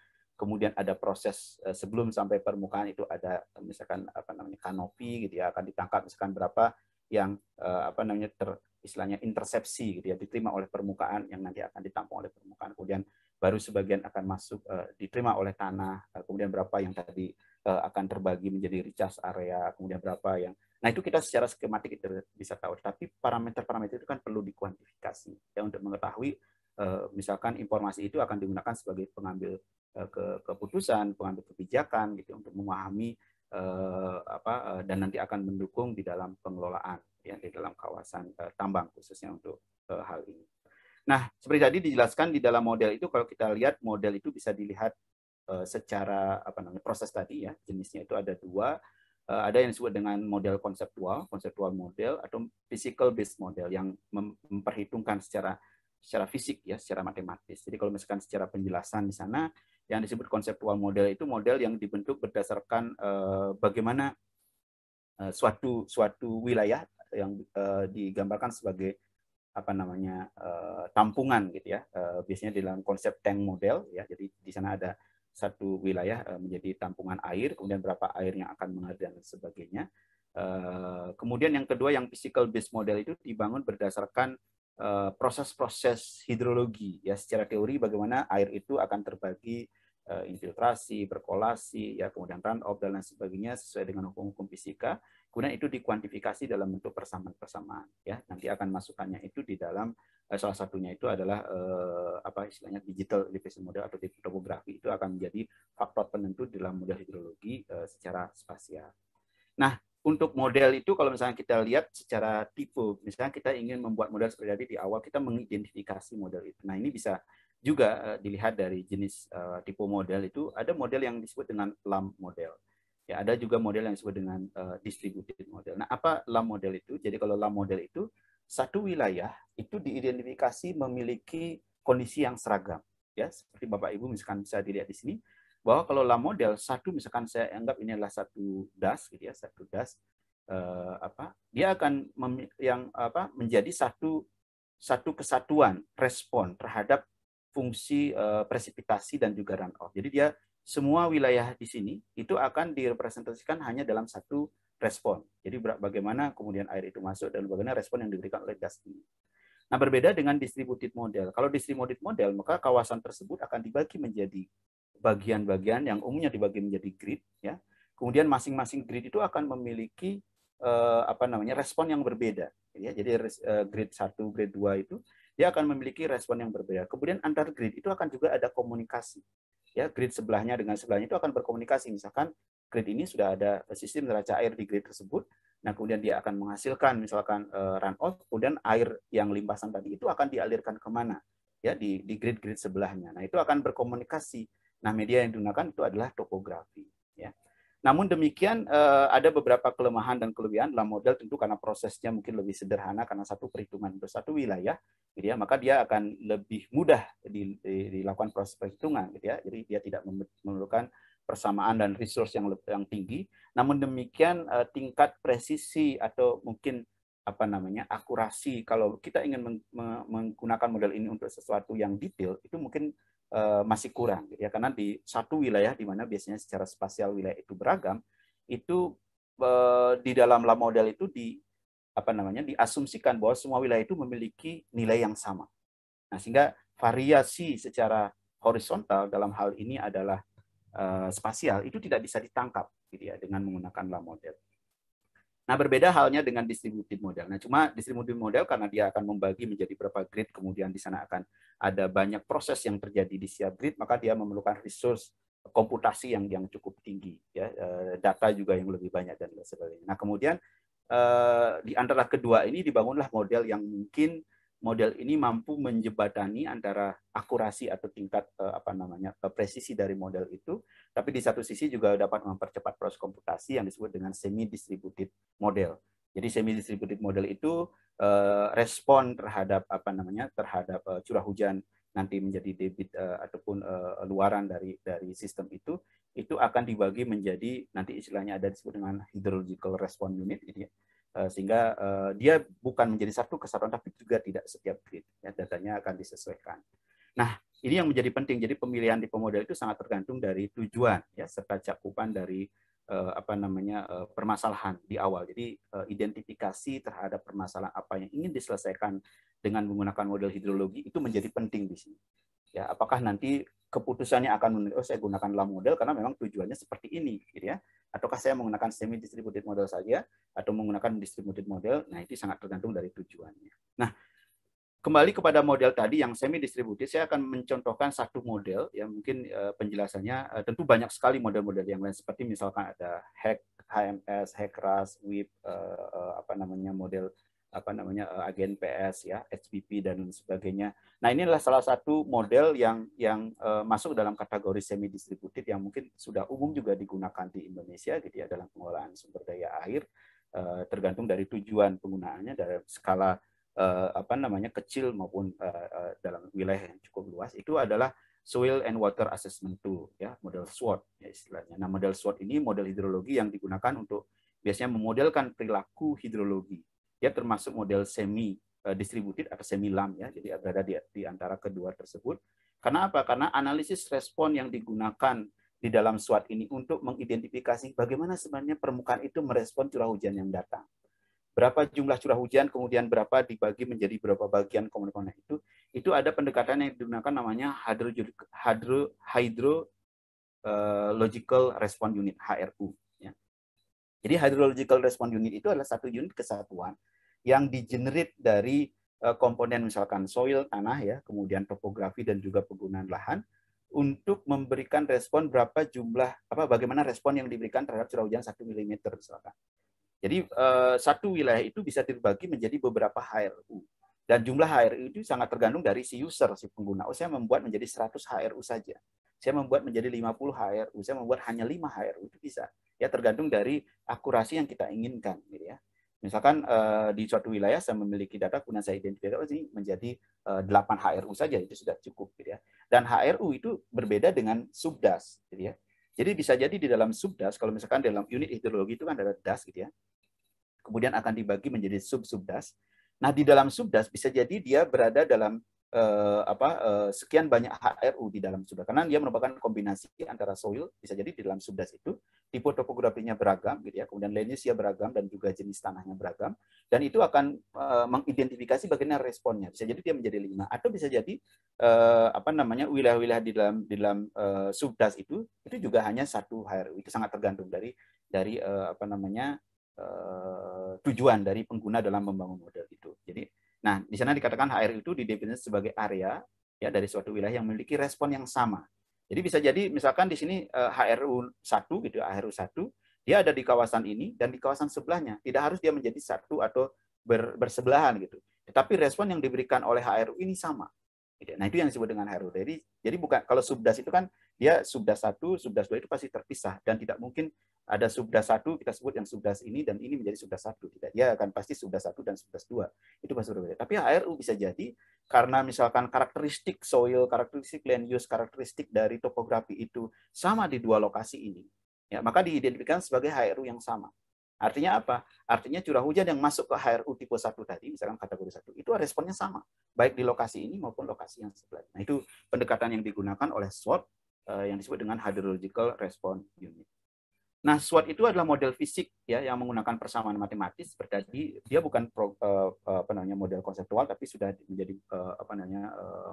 kemudian ada proses eh, sebelum sampai permukaan itu ada misalkan apa namanya kanopi gitu ya akan ditangkap misalkan berapa yang eh, apa namanya ter istilahnya intersepsi gitu ya diterima oleh permukaan yang nanti akan ditampung oleh permukaan kemudian baru sebagian akan masuk eh, diterima oleh tanah kemudian berapa yang tadi akan terbagi menjadi recharge area kemudian berapa yang nah itu kita secara skematik kita bisa tahu tapi parameter-parameter itu kan perlu dikuantifikasi ya untuk mengetahui misalkan informasi itu akan digunakan sebagai pengambil Eh, ke keputusan, pengambil kebijakan gitu untuk memahami eh, apa eh, dan nanti akan mendukung di dalam pengelolaan ya di dalam kawasan eh, tambang khususnya untuk eh, hal ini. Nah, seperti tadi dijelaskan di dalam model itu kalau kita lihat model itu bisa dilihat eh, secara apa namanya proses tadi ya jenisnya itu ada dua eh, ada yang disebut dengan model konseptual, konseptual model atau physical based model yang memperhitungkan secara secara fisik ya, secara matematis. Jadi kalau misalkan secara penjelasan di sana yang disebut konseptual model itu model yang dibentuk berdasarkan uh, bagaimana uh, suatu suatu wilayah yang uh, digambarkan sebagai apa namanya uh, tampungan gitu ya. uh, biasanya dalam konsep tank model ya. Jadi di sana ada satu wilayah uh, menjadi tampungan air, kemudian berapa air yang akan mengalir dan sebagainya. Uh, kemudian yang kedua yang physical based model itu dibangun berdasarkan proses-proses uh, hidrologi ya secara teori bagaimana air itu akan terbagi Eh, infiltrasi, berkolasi, ya kemudian run off dan lain sebagainya sesuai dengan hukum-hukum fisika. Kemudian itu dikuantifikasi dalam bentuk persamaan-persamaan. Ya nanti akan masukkannya itu di dalam eh, salah satunya itu adalah eh, apa istilahnya digital elevation model atau topografi itu akan menjadi faktor penentu dalam model hidrologi eh, secara spasial. Nah untuk model itu kalau misalnya kita lihat secara tipe, misalnya kita ingin membuat model seperti tadi di awal kita mengidentifikasi model itu. Nah ini bisa juga eh, dilihat dari jenis uh, tipe model itu ada model yang disebut dengan lump model. Ya, ada juga model yang disebut dengan uh, distributed model. Nah, apa lump model itu? Jadi kalau lump model itu satu wilayah itu diidentifikasi memiliki kondisi yang seragam. Ya, seperti Bapak Ibu misalkan bisa dilihat di sini bahwa kalau lump model satu misalkan saya anggap ini adalah satu das gitu ya, satu das uh, apa? Dia akan yang apa menjadi satu satu kesatuan respon terhadap fungsi uh, presipitasi dan juga runoff. Jadi dia semua wilayah di sini itu akan direpresentasikan hanya dalam satu respon. Jadi bagaimana kemudian air itu masuk dan bagaimana respon yang diberikan oleh gas ini. Nah, berbeda dengan distributed model. Kalau distributed model, maka kawasan tersebut akan dibagi menjadi bagian-bagian yang umumnya dibagi menjadi grid ya. Kemudian masing-masing grid itu akan memiliki uh, apa namanya respon yang berbeda ya. Jadi uh, grid 1, grid 2 itu dia akan memiliki respon yang berbeda. Kemudian antar grid itu akan juga ada komunikasi. Ya, grid sebelahnya dengan sebelahnya itu akan berkomunikasi. Misalkan grid ini sudah ada sistem neraca air di grid tersebut. Nah, kemudian dia akan menghasilkan misalkan eh, run off, kemudian air yang limpasan tadi itu akan dialirkan kemana ya di di grid-grid sebelahnya. Nah, itu akan berkomunikasi. Nah, media yang digunakan itu adalah topografi ya. Namun demikian eh, ada beberapa kelemahan dan kelebihan dalam model tentu karena prosesnya mungkin lebih sederhana karena satu perhitungan untuk satu wilayah, gitu ya, maka dia akan lebih mudah dilakukan proses perhitungan, gitu ya. Jadi dia tidak memerlukan persamaan dan resource yang yang tinggi. Namun demikian eh, tingkat presisi atau mungkin apa namanya akurasi kalau kita ingin menggunakan model ini untuk sesuatu yang detail itu mungkin Eh, masih kurang gitu ya karena di satu wilayah di mana biasanya secara spasial wilayah itu beragam itu eh, di dalam lab model itu di apa namanya diasumsikan bahwa semua wilayah itu memiliki nilai yang sama. Nah, sehingga variasi secara horizontal dalam hal ini adalah eh, spasial itu tidak bisa ditangkap gitu ya dengan menggunakan lab model. Nah, berbeda halnya dengan distributif model. Nah, cuma distributif model karena dia akan membagi menjadi berapa grid, kemudian di sana akan ada banyak proses yang terjadi di setiap grid, maka dia memerlukan resource komputasi yang yang cukup tinggi, ya eh, data juga yang lebih banyak dan sebagainya. Nah, kemudian eh, di antara kedua ini dibangunlah model yang mungkin model ini mampu menjebatani antara akurasi atau tingkat eh, apa namanya eh, presisi dari model itu, tapi di satu sisi juga dapat mempercepat proses komputasi yang disebut dengan semi distributed model. Jadi semi distributed model itu eh, respon terhadap apa namanya terhadap curah hujan nanti menjadi debit ataupun luaran dari dari sistem itu itu akan dibagi menjadi nanti istilahnya ada disebut dengan hydrological response unit gitu ya. Eh, sehingga uh, dia bukan menjadi satu kesatuan tapi juga tidak setiap grid ya datanya akan disesuaikan. Nah, ini yang menjadi penting. Jadi pemilihan tipe model itu sangat tergantung dari tujuan ya serta cakupan dari uh, apa namanya uh, permasalahan di awal. Jadi uh, identifikasi terhadap permasalahan apa yang ingin diselesaikan dengan menggunakan model hidrologi itu menjadi penting di sini. Ya, apakah nanti keputusannya akan menurut oh, saya gunakan dalam model karena memang tujuannya seperti ini gitu ya ataukah saya menggunakan semi distributed model saja atau menggunakan distributed model nah itu sangat tergantung dari tujuannya nah kembali kepada model tadi yang semi distributed saya akan mencontohkan satu model yang mungkin eh, penjelasannya eh, tentu banyak sekali model-model yang lain seperti misalkan ada hack HMS, HackRas, WIP, uh, eh, apa namanya model apa namanya eh, agen PS ya, SPP dan sebagainya. Nah ini adalah salah satu model yang yang uh, masuk dalam kategori semi distributed yang mungkin sudah umum juga digunakan di Indonesia gitu ya dalam pengolahan sumber daya air uh, tergantung dari tujuan penggunaannya dari skala uh, apa namanya kecil maupun uh, uh, dalam wilayah yang cukup luas itu adalah soil and water assessment tool ya model SWOT ya istilahnya. Nah model SWOT ini model hidrologi yang digunakan untuk biasanya memodelkan perilaku hidrologi dia termasuk model semi eh, distributed atau semi lam ya, jadi berada di, di antara kedua tersebut. Karena apa? Karena analisis respon yang digunakan di dalam SWOT ini untuk mengidentifikasi bagaimana sebenarnya permukaan itu merespon curah hujan yang datang. Berapa jumlah curah hujan, kemudian berapa dibagi menjadi berapa bagian komponen-komponen itu. Itu ada pendekatan yang digunakan namanya hydro, hydro, eh, hydro Response Unit, HRU. Jadi hydrological response unit itu adalah satu unit kesatuan yang digenerate dari eh, komponen misalkan soil, tanah ya, kemudian topografi dan juga penggunaan lahan untuk memberikan respon berapa jumlah apa bagaimana respon yang diberikan terhadap curah hujan satu mm misalkan. Jadi eh, satu wilayah itu bisa dibagi menjadi beberapa HRU dan jumlah HRU itu sangat tergantung dari si user si pengguna. Oh, saya membuat menjadi 100 HRU saja saya membuat menjadi 50 HRU, saya membuat hanya 5 HRU itu bisa. Ya tergantung dari akurasi yang kita inginkan gitu ya. Misalkan eh, di suatu wilayah saya memiliki data kemudian saya identifikasi menjadi 8 eh, HRU saja itu sudah cukup gitu ya. Dan HRU itu berbeda dengan subdas gitu ya. Jadi bisa jadi di dalam subdas kalau misalkan dalam unit hidrologi itu kan ada das gitu ya. Kemudian akan dibagi menjadi sub-subdas. Nah, di dalam subdas bisa jadi dia berada dalam eh, apa eh, sekian banyak HRU di dalam Sunda karena dia merupakan kombinasi antara soil bisa jadi di dalam sudah itu tipe topografinya beragam gitu ya kemudian landsnya beragam dan juga jenis tanahnya beragam dan itu akan eh, mengidentifikasi bagaimana responnya bisa jadi dia menjadi lima atau bisa jadi eh, apa namanya wilayah-wilayah di dalam di dalam eh, Subdas itu itu juga hanya satu HRU itu sangat tergantung dari dari eh, apa namanya eh, tujuan dari pengguna dalam membangun model itu. Jadi Nah, di sana dikatakan HR itu didefinisikan sebagai area ya dari suatu wilayah yang memiliki respon yang sama. Jadi bisa jadi misalkan di sini HRU eh, 1 gitu, ya, HRU 1 dia ada di kawasan ini dan di kawasan sebelahnya. Tidak harus dia menjadi satu atau ber, bersebelahan gitu. Tetapi respon yang diberikan oleh HRU ini sama. Gitu ya. Nah, itu yang disebut dengan HRU. Jadi jadi bukan kalau subdas itu kan dia subdas satu, subdas dua itu pasti terpisah dan tidak mungkin ada subdas satu kita sebut yang subdas ini dan ini menjadi subdas satu tidak dia akan pasti subdas satu dan subdas dua itu pasti berbeda tapi HRU bisa jadi karena misalkan karakteristik soil karakteristik land use karakteristik dari topografi itu sama di dua lokasi ini ya maka diidentifikasikan sebagai HRU yang sama Artinya apa? Artinya curah hujan yang masuk ke HRU tipe 1 tadi, misalkan kategori 1, itu responnya sama, baik di lokasi ini maupun lokasi yang sebelah. Nah, itu pendekatan yang digunakan oleh SWOT Eh, yang disebut dengan hydrological response unit. Nah, SWOT itu adalah model fisik ya yang menggunakan persamaan matematis. Berarti dia bukan pro, eh, eh, apa namanya model konseptual tapi sudah menjadi apa namanya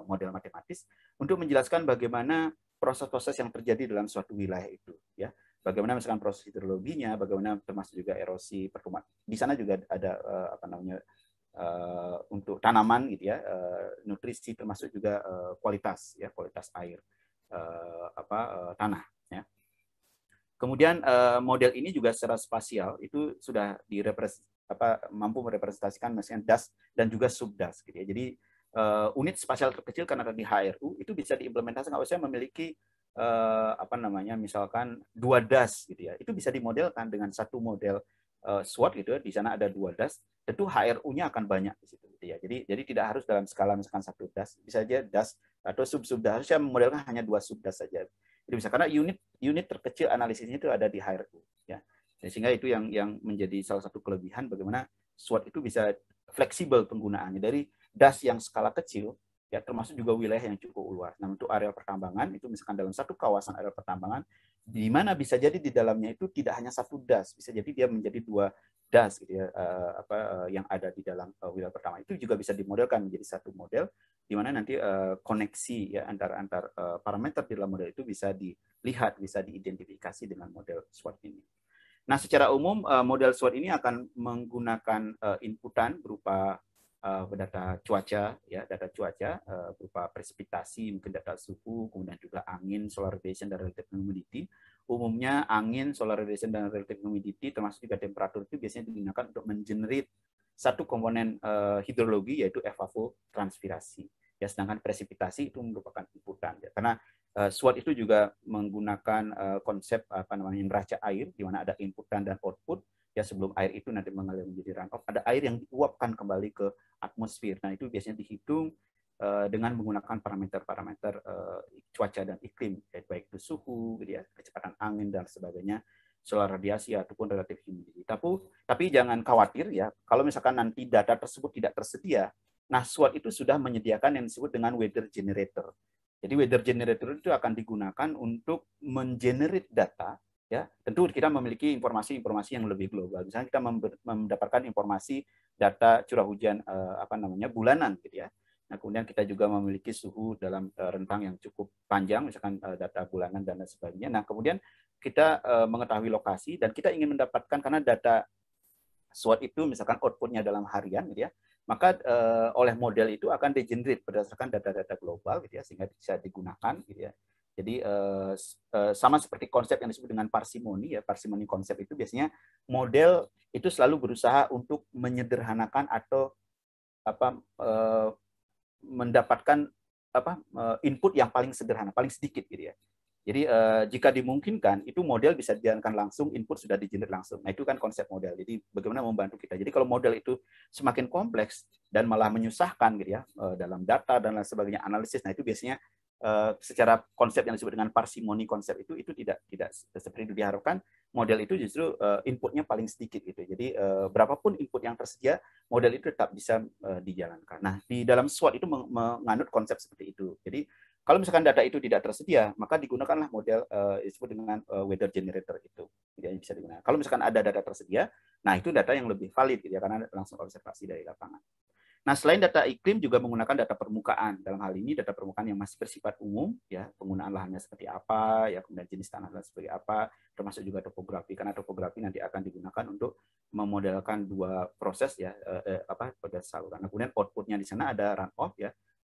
model matematis untuk menjelaskan bagaimana proses-proses yang terjadi dalam suatu wilayah itu ya. Bagaimana misalkan proses hidrologinya, bagaimana termasuk juga erosi pertumbuhan. Di sana juga ada apa namanya untuk tanaman gitu ya, nutrisi termasuk juga kualitas ya, kualitas air uh, apa, uh, tanah. Ya. Kemudian uh, model ini juga secara spasial itu sudah apa mampu merepresentasikan mesin das dan juga subdas gitu ya. Jadi uh, unit spasial terkecil karena ada di HRU itu bisa diimplementasikan kalau saya memiliki uh, apa namanya misalkan dua das gitu ya. Itu bisa dimodelkan dengan satu model uh, SWOT gitu ya. Di sana ada dua das, tentu HRU-nya akan banyak di situ gitu ya. Jadi jadi tidak harus dalam skala misalkan satu das, bisa aja das atau sub sub saya modelnya hanya dua sub dasar saja. Jadi bisa karena unit unit terkecil analisisnya itu ada di HRQ ya. Dan sehingga itu yang yang menjadi salah satu kelebihan bagaimana SWOT itu bisa fleksibel penggunaannya dari das yang skala kecil ya termasuk juga wilayah yang cukup luas. Nah, untuk area pertambangan itu misalkan dalam satu kawasan area pertambangan di mana bisa jadi di dalamnya itu tidak hanya satu das, bisa jadi dia menjadi dua das gitu ya eh, apa eh, yang ada di dalam eh, wilayah pertama itu juga bisa dimodelkan menjadi satu model di mana nanti uh, koneksi ya antar antar uh, eh, parameter di dalam model itu bisa dilihat, bisa diidentifikasi dengan model SWOT ini. Nah, secara umum uh, model SWOT ini akan menggunakan uh, inputan berupa uh, data cuaca ya, data cuaca uh, berupa presipitasi, mungkin data suhu, kemudian juga angin, solar radiation dan relative humidity. Umumnya angin, solar radiation dan relative humidity termasuk juga temperatur itu biasanya digunakan untuk mengenerate satu komponen uh, hidrologi yaitu evapotranspirasi. Ya, sedangkan presipitasi itu merupakan inputan, Ya, karena uh, SWOT itu juga menggunakan uh, konsep apa namanya neraca air di mana ada inputan dan output. Ya, sebelum air itu nanti mengalir menjadi runoff, ada air yang diuapkan kembali ke atmosfer. Nah, itu biasanya dihitung dengan menggunakan parameter-parameter uh, cuaca dan iklim, ya, baik itu suhu, ya, kecepatan angin dan sebagainya solar radiasi ataupun relatif humidity. Tapi, tapi jangan khawatir ya, kalau misalkan nanti data tersebut tidak tersedia, nah SWOT itu sudah menyediakan yang disebut dengan weather generator. Jadi weather generator itu akan digunakan untuk mengenerate data ya tentu kita memiliki informasi-informasi yang lebih global misalnya kita mendapatkan informasi data curah hujan eh, apa namanya bulanan gitu ya nah kemudian kita juga memiliki suhu dalam eh, rentang yang cukup panjang misalkan eh, data bulanan dan lain sebagainya nah kemudian kita uh, mengetahui lokasi dan kita ingin mendapatkan karena data SWOT itu misalkan outputnya dalam harian gitu ya maka uh, oleh model itu akan degenerate berdasarkan data-data global gitu ya sehingga bisa digunakan gitu ya jadi uh, uh, sama seperti konsep yang disebut dengan parsimoni ya parsimoni konsep itu biasanya model itu selalu berusaha untuk menyederhanakan atau apa mendapatkan apa input yang paling sederhana paling sedikit gitu ya jadi uh, jika dimungkinkan, itu model bisa dijalankan langsung, input sudah digenerate langsung. Nah itu kan konsep model. Jadi bagaimana membantu kita. Jadi kalau model itu semakin kompleks dan malah menyusahkan gitu ya uh, dalam data dan lain sebagainya analisis, nah itu biasanya uh, secara konsep yang disebut dengan parsimoni konsep itu itu tidak tidak seperti itu diharapkan. Model itu justru uh, inputnya paling sedikit gitu. Jadi uh, berapapun input yang tersedia, model itu tetap bisa uh, dijalankan. Nah di dalam SWOT itu menganut konsep seperti itu. Jadi kalau misalkan data itu tidak tersedia, maka digunakanlah model uh, disebut dengan uh, weather generator itu. Jadi ya, bisa digunakan. Kalau misalkan ada data tersedia, nah itu data yang lebih valid gitu ya karena langsung observasi dari lapangan. Nah, selain data iklim juga menggunakan data permukaan. Dalam hal ini data permukaan yang masih bersifat umum, ya penggunaan lahannya seperti apa, ya kemudian jenis tanah dan seperti apa, termasuk juga topografi karena topografi nanti akan digunakan untuk memodelkan dua proses ya eh, eh apa pada saluran. Nah, kemudian outputnya di sana ada runoff ya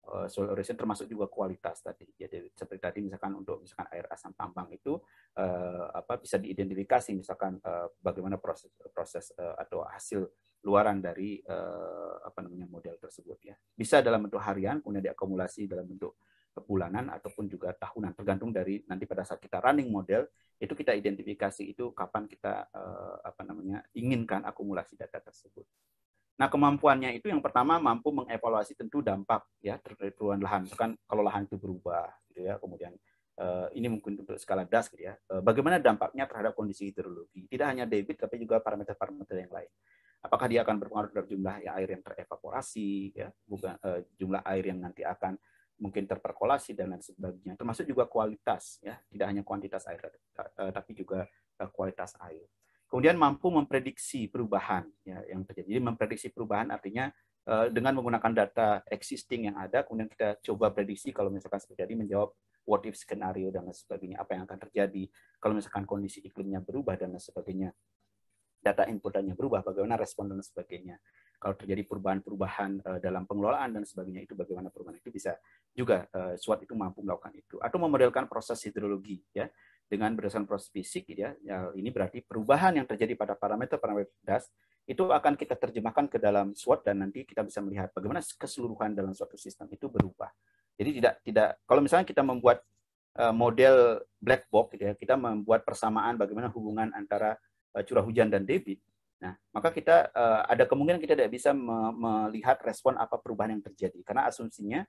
Eh, soil erosion termasuk juga kualitas tadi. Jadi seperti tadi misalkan untuk misalkan air asam tambang itu uh, apa bisa diidentifikasi misalkan uh, bagaimana proses proses uh, atau hasil luaran dari uh, apa namanya model tersebut ya. Bisa dalam bentuk harian kemudian diakumulasi dalam bentuk bulanan ataupun juga tahunan tergantung dari nanti pada saat kita running model itu kita identifikasi itu kapan kita uh, apa namanya inginkan akumulasi data tersebut. Nah, kemampuannya itu yang pertama mampu mengevaluasi tentu dampak ya terkait perubahan lahan. Kan kalau lahan itu berubah gitu ya, kemudian eh, ini mungkin untuk skala das gitu ya. Eh, bagaimana dampaknya terhadap kondisi hidrologi? Tidak hanya debit tapi juga parameter-parameter yang lain. Apakah dia akan berpengaruh terhadap jumlah ya, air yang terevaporasi ya, bukan eh, jumlah air yang nanti akan mungkin terperkolasi dan lain sebagainya. Termasuk juga kualitas ya, tidak hanya kuantitas air eh, tapi juga eh, kualitas air. Kemudian mampu memprediksi perubahan ya, yang terjadi. Jadi memprediksi perubahan artinya uh, dengan menggunakan data existing yang ada, kemudian kita coba prediksi kalau misalkan terjadi menjawab what if skenario dan sebagainya, apa yang akan terjadi kalau misalkan kondisi iklimnya berubah dan sebagainya, data inputannya berubah, bagaimana respon dan sebagainya. Kalau terjadi perubahan-perubahan eh, dalam pengelolaan dan sebagainya itu bagaimana perubahan itu bisa juga eh, suatu itu mampu melakukan itu atau memodelkan proses hidrologi ya dengan berdasarkan proses fisik gitu ya, ya ini berarti perubahan yang terjadi pada parameter parameter das itu akan kita terjemahkan ke dalam SWOT dan nanti kita bisa melihat bagaimana keseluruhan dalam suatu sistem itu berubah. Jadi tidak tidak kalau misalnya kita membuat eh, model black box gitu ya, kita membuat persamaan bagaimana hubungan antara eh, curah hujan dan debit. Nah, maka kita eh, ada kemungkinan kita tidak bisa melihat respon apa perubahan yang terjadi karena asumsinya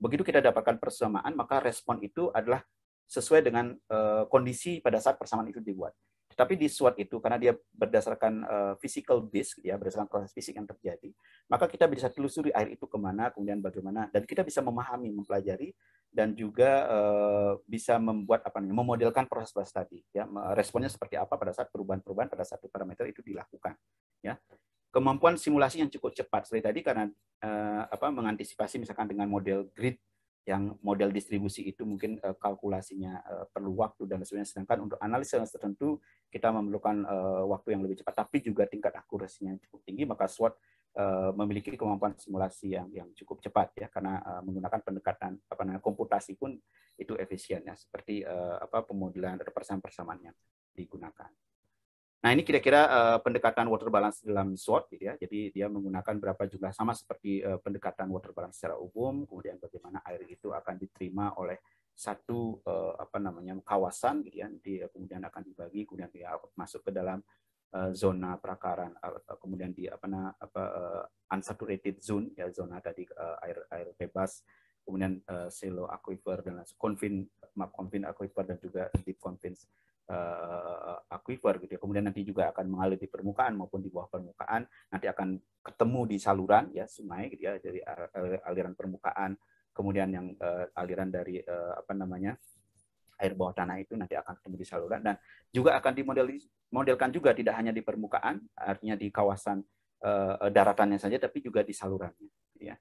begitu kita dapatkan persamaan maka respon itu adalah sesuai dengan uh, kondisi pada saat persamaan itu dibuat. Tapi di SWOT itu karena dia berdasarkan uh, physical disk ya berdasarkan proses fisik yang terjadi, maka kita bisa telusuri air itu kemana, kemudian bagaimana, dan kita bisa memahami, mempelajari, dan juga uh, bisa membuat apa namanya, memodelkan proses-proses tadi, ya responnya seperti apa pada saat perubahan-perubahan pada satu parameter itu dilakukan, ya kemampuan simulasi yang cukup cepat. Seperti tadi karena uh, apa mengantisipasi misalkan dengan model grid yang model distribusi itu mungkin uh, kalkulasinya uh, perlu waktu dan sebagainya. Sedangkan untuk analisis tertentu kita memerlukan uh, waktu yang lebih cepat, tapi juga tingkat akurasinya cukup tinggi, maka SWOT uh, memiliki kemampuan simulasi yang yang cukup cepat ya, karena uh, menggunakan pendekatan apa namanya komputasi pun itu efisien ya, seperti uh, apa pemodelan atau persamaan persamaannya digunakan. Nah, ini kira-kira uh, pendekatan water balance dalam SWOT gitu ya. Jadi dia menggunakan berapa jumlah sama seperti uh, pendekatan water balance secara umum, kemudian bagaimana air itu akan diterima oleh satu uh, apa namanya kawasan gitu ya. Nanti kemudian akan dibagi, kemudian dia masuk ke dalam uh, zona perakaran uh, kemudian di apa nah, apa uh, unsaturated zone ya zona tadi uh, air air bebas kemudian uh, silo aquifer dan lain map convin aquifer dan juga deep confines uh, aquifer gitu ya. Kemudian nanti juga akan mengalir di permukaan maupun di bawah permukaan, nanti akan ketemu di saluran ya sungai gitu ya jadi aliran permukaan, kemudian yang uh, aliran dari uh, apa namanya? air bawah tanah itu nanti akan ketemu di saluran dan juga akan dimodelkan juga tidak hanya di permukaan, artinya di kawasan uh, daratannya saja tapi juga di salurannya ya.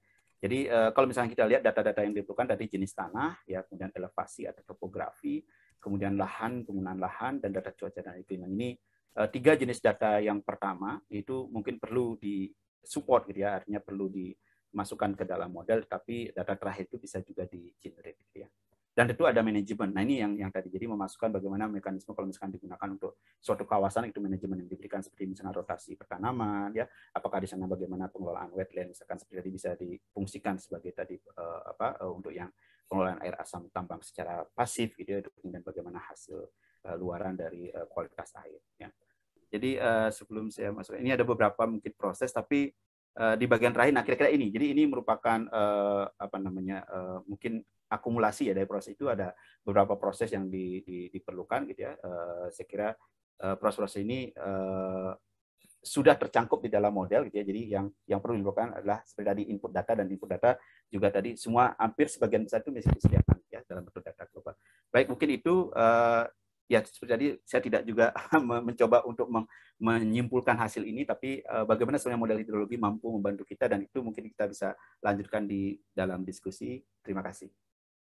Jadi kalau misalnya kita lihat data-data yang diperlukan dari jenis tanah ya, kemudian elevasi atau topografi, kemudian lahan, penggunaan lahan, dan data cuaca dan iklim. Ini eh, tiga jenis data yang pertama itu mungkin perlu di support gitu ya, artinya perlu dimasukkan ke dalam model, tapi data terakhir itu bisa juga di generate gitu ya. Dan tentu ada manajemen. Nah ini yang yang tadi jadi memasukkan bagaimana mekanisme kalau misalkan digunakan untuk suatu kawasan itu manajemen yang diberikan seperti misalnya rotasi pertanaman ya, apakah di sana bagaimana pengelolaan wetland misalkan seperti tadi bisa difungsikan sebagai tadi uh, apa uh, untuk yang pengelolaan air asam tambang secara pasif gitu ya, kemudian bagaimana hasil uh, luaran dari uh, kualitas air. Ya. Jadi uh, sebelum saya masuk, ini ada beberapa mungkin proses, tapi uh, di bagian terakhir, nah kira-kira ini, jadi ini merupakan uh, apa namanya, uh, mungkin akumulasi ya dari proses itu ada beberapa proses yang di, di, diperlukan gitu ya. Uh, saya kira proses-proses uh, ini uh, sudah tercangkup di dalam model gitu ya. Jadi yang yang perlu dilakukan adalah seperti tadi input data dan input data juga tadi semua hampir sebagian besar itu masih disediakan ya dalam bentuk data global. Baik, mungkin itu uh, ya seperti tadi saya tidak juga mencoba untuk menyimpulkan hasil ini tapi uh, bagaimana sebenarnya model hidrologi mampu membantu kita dan itu mungkin kita bisa lanjutkan di dalam diskusi. Terima kasih.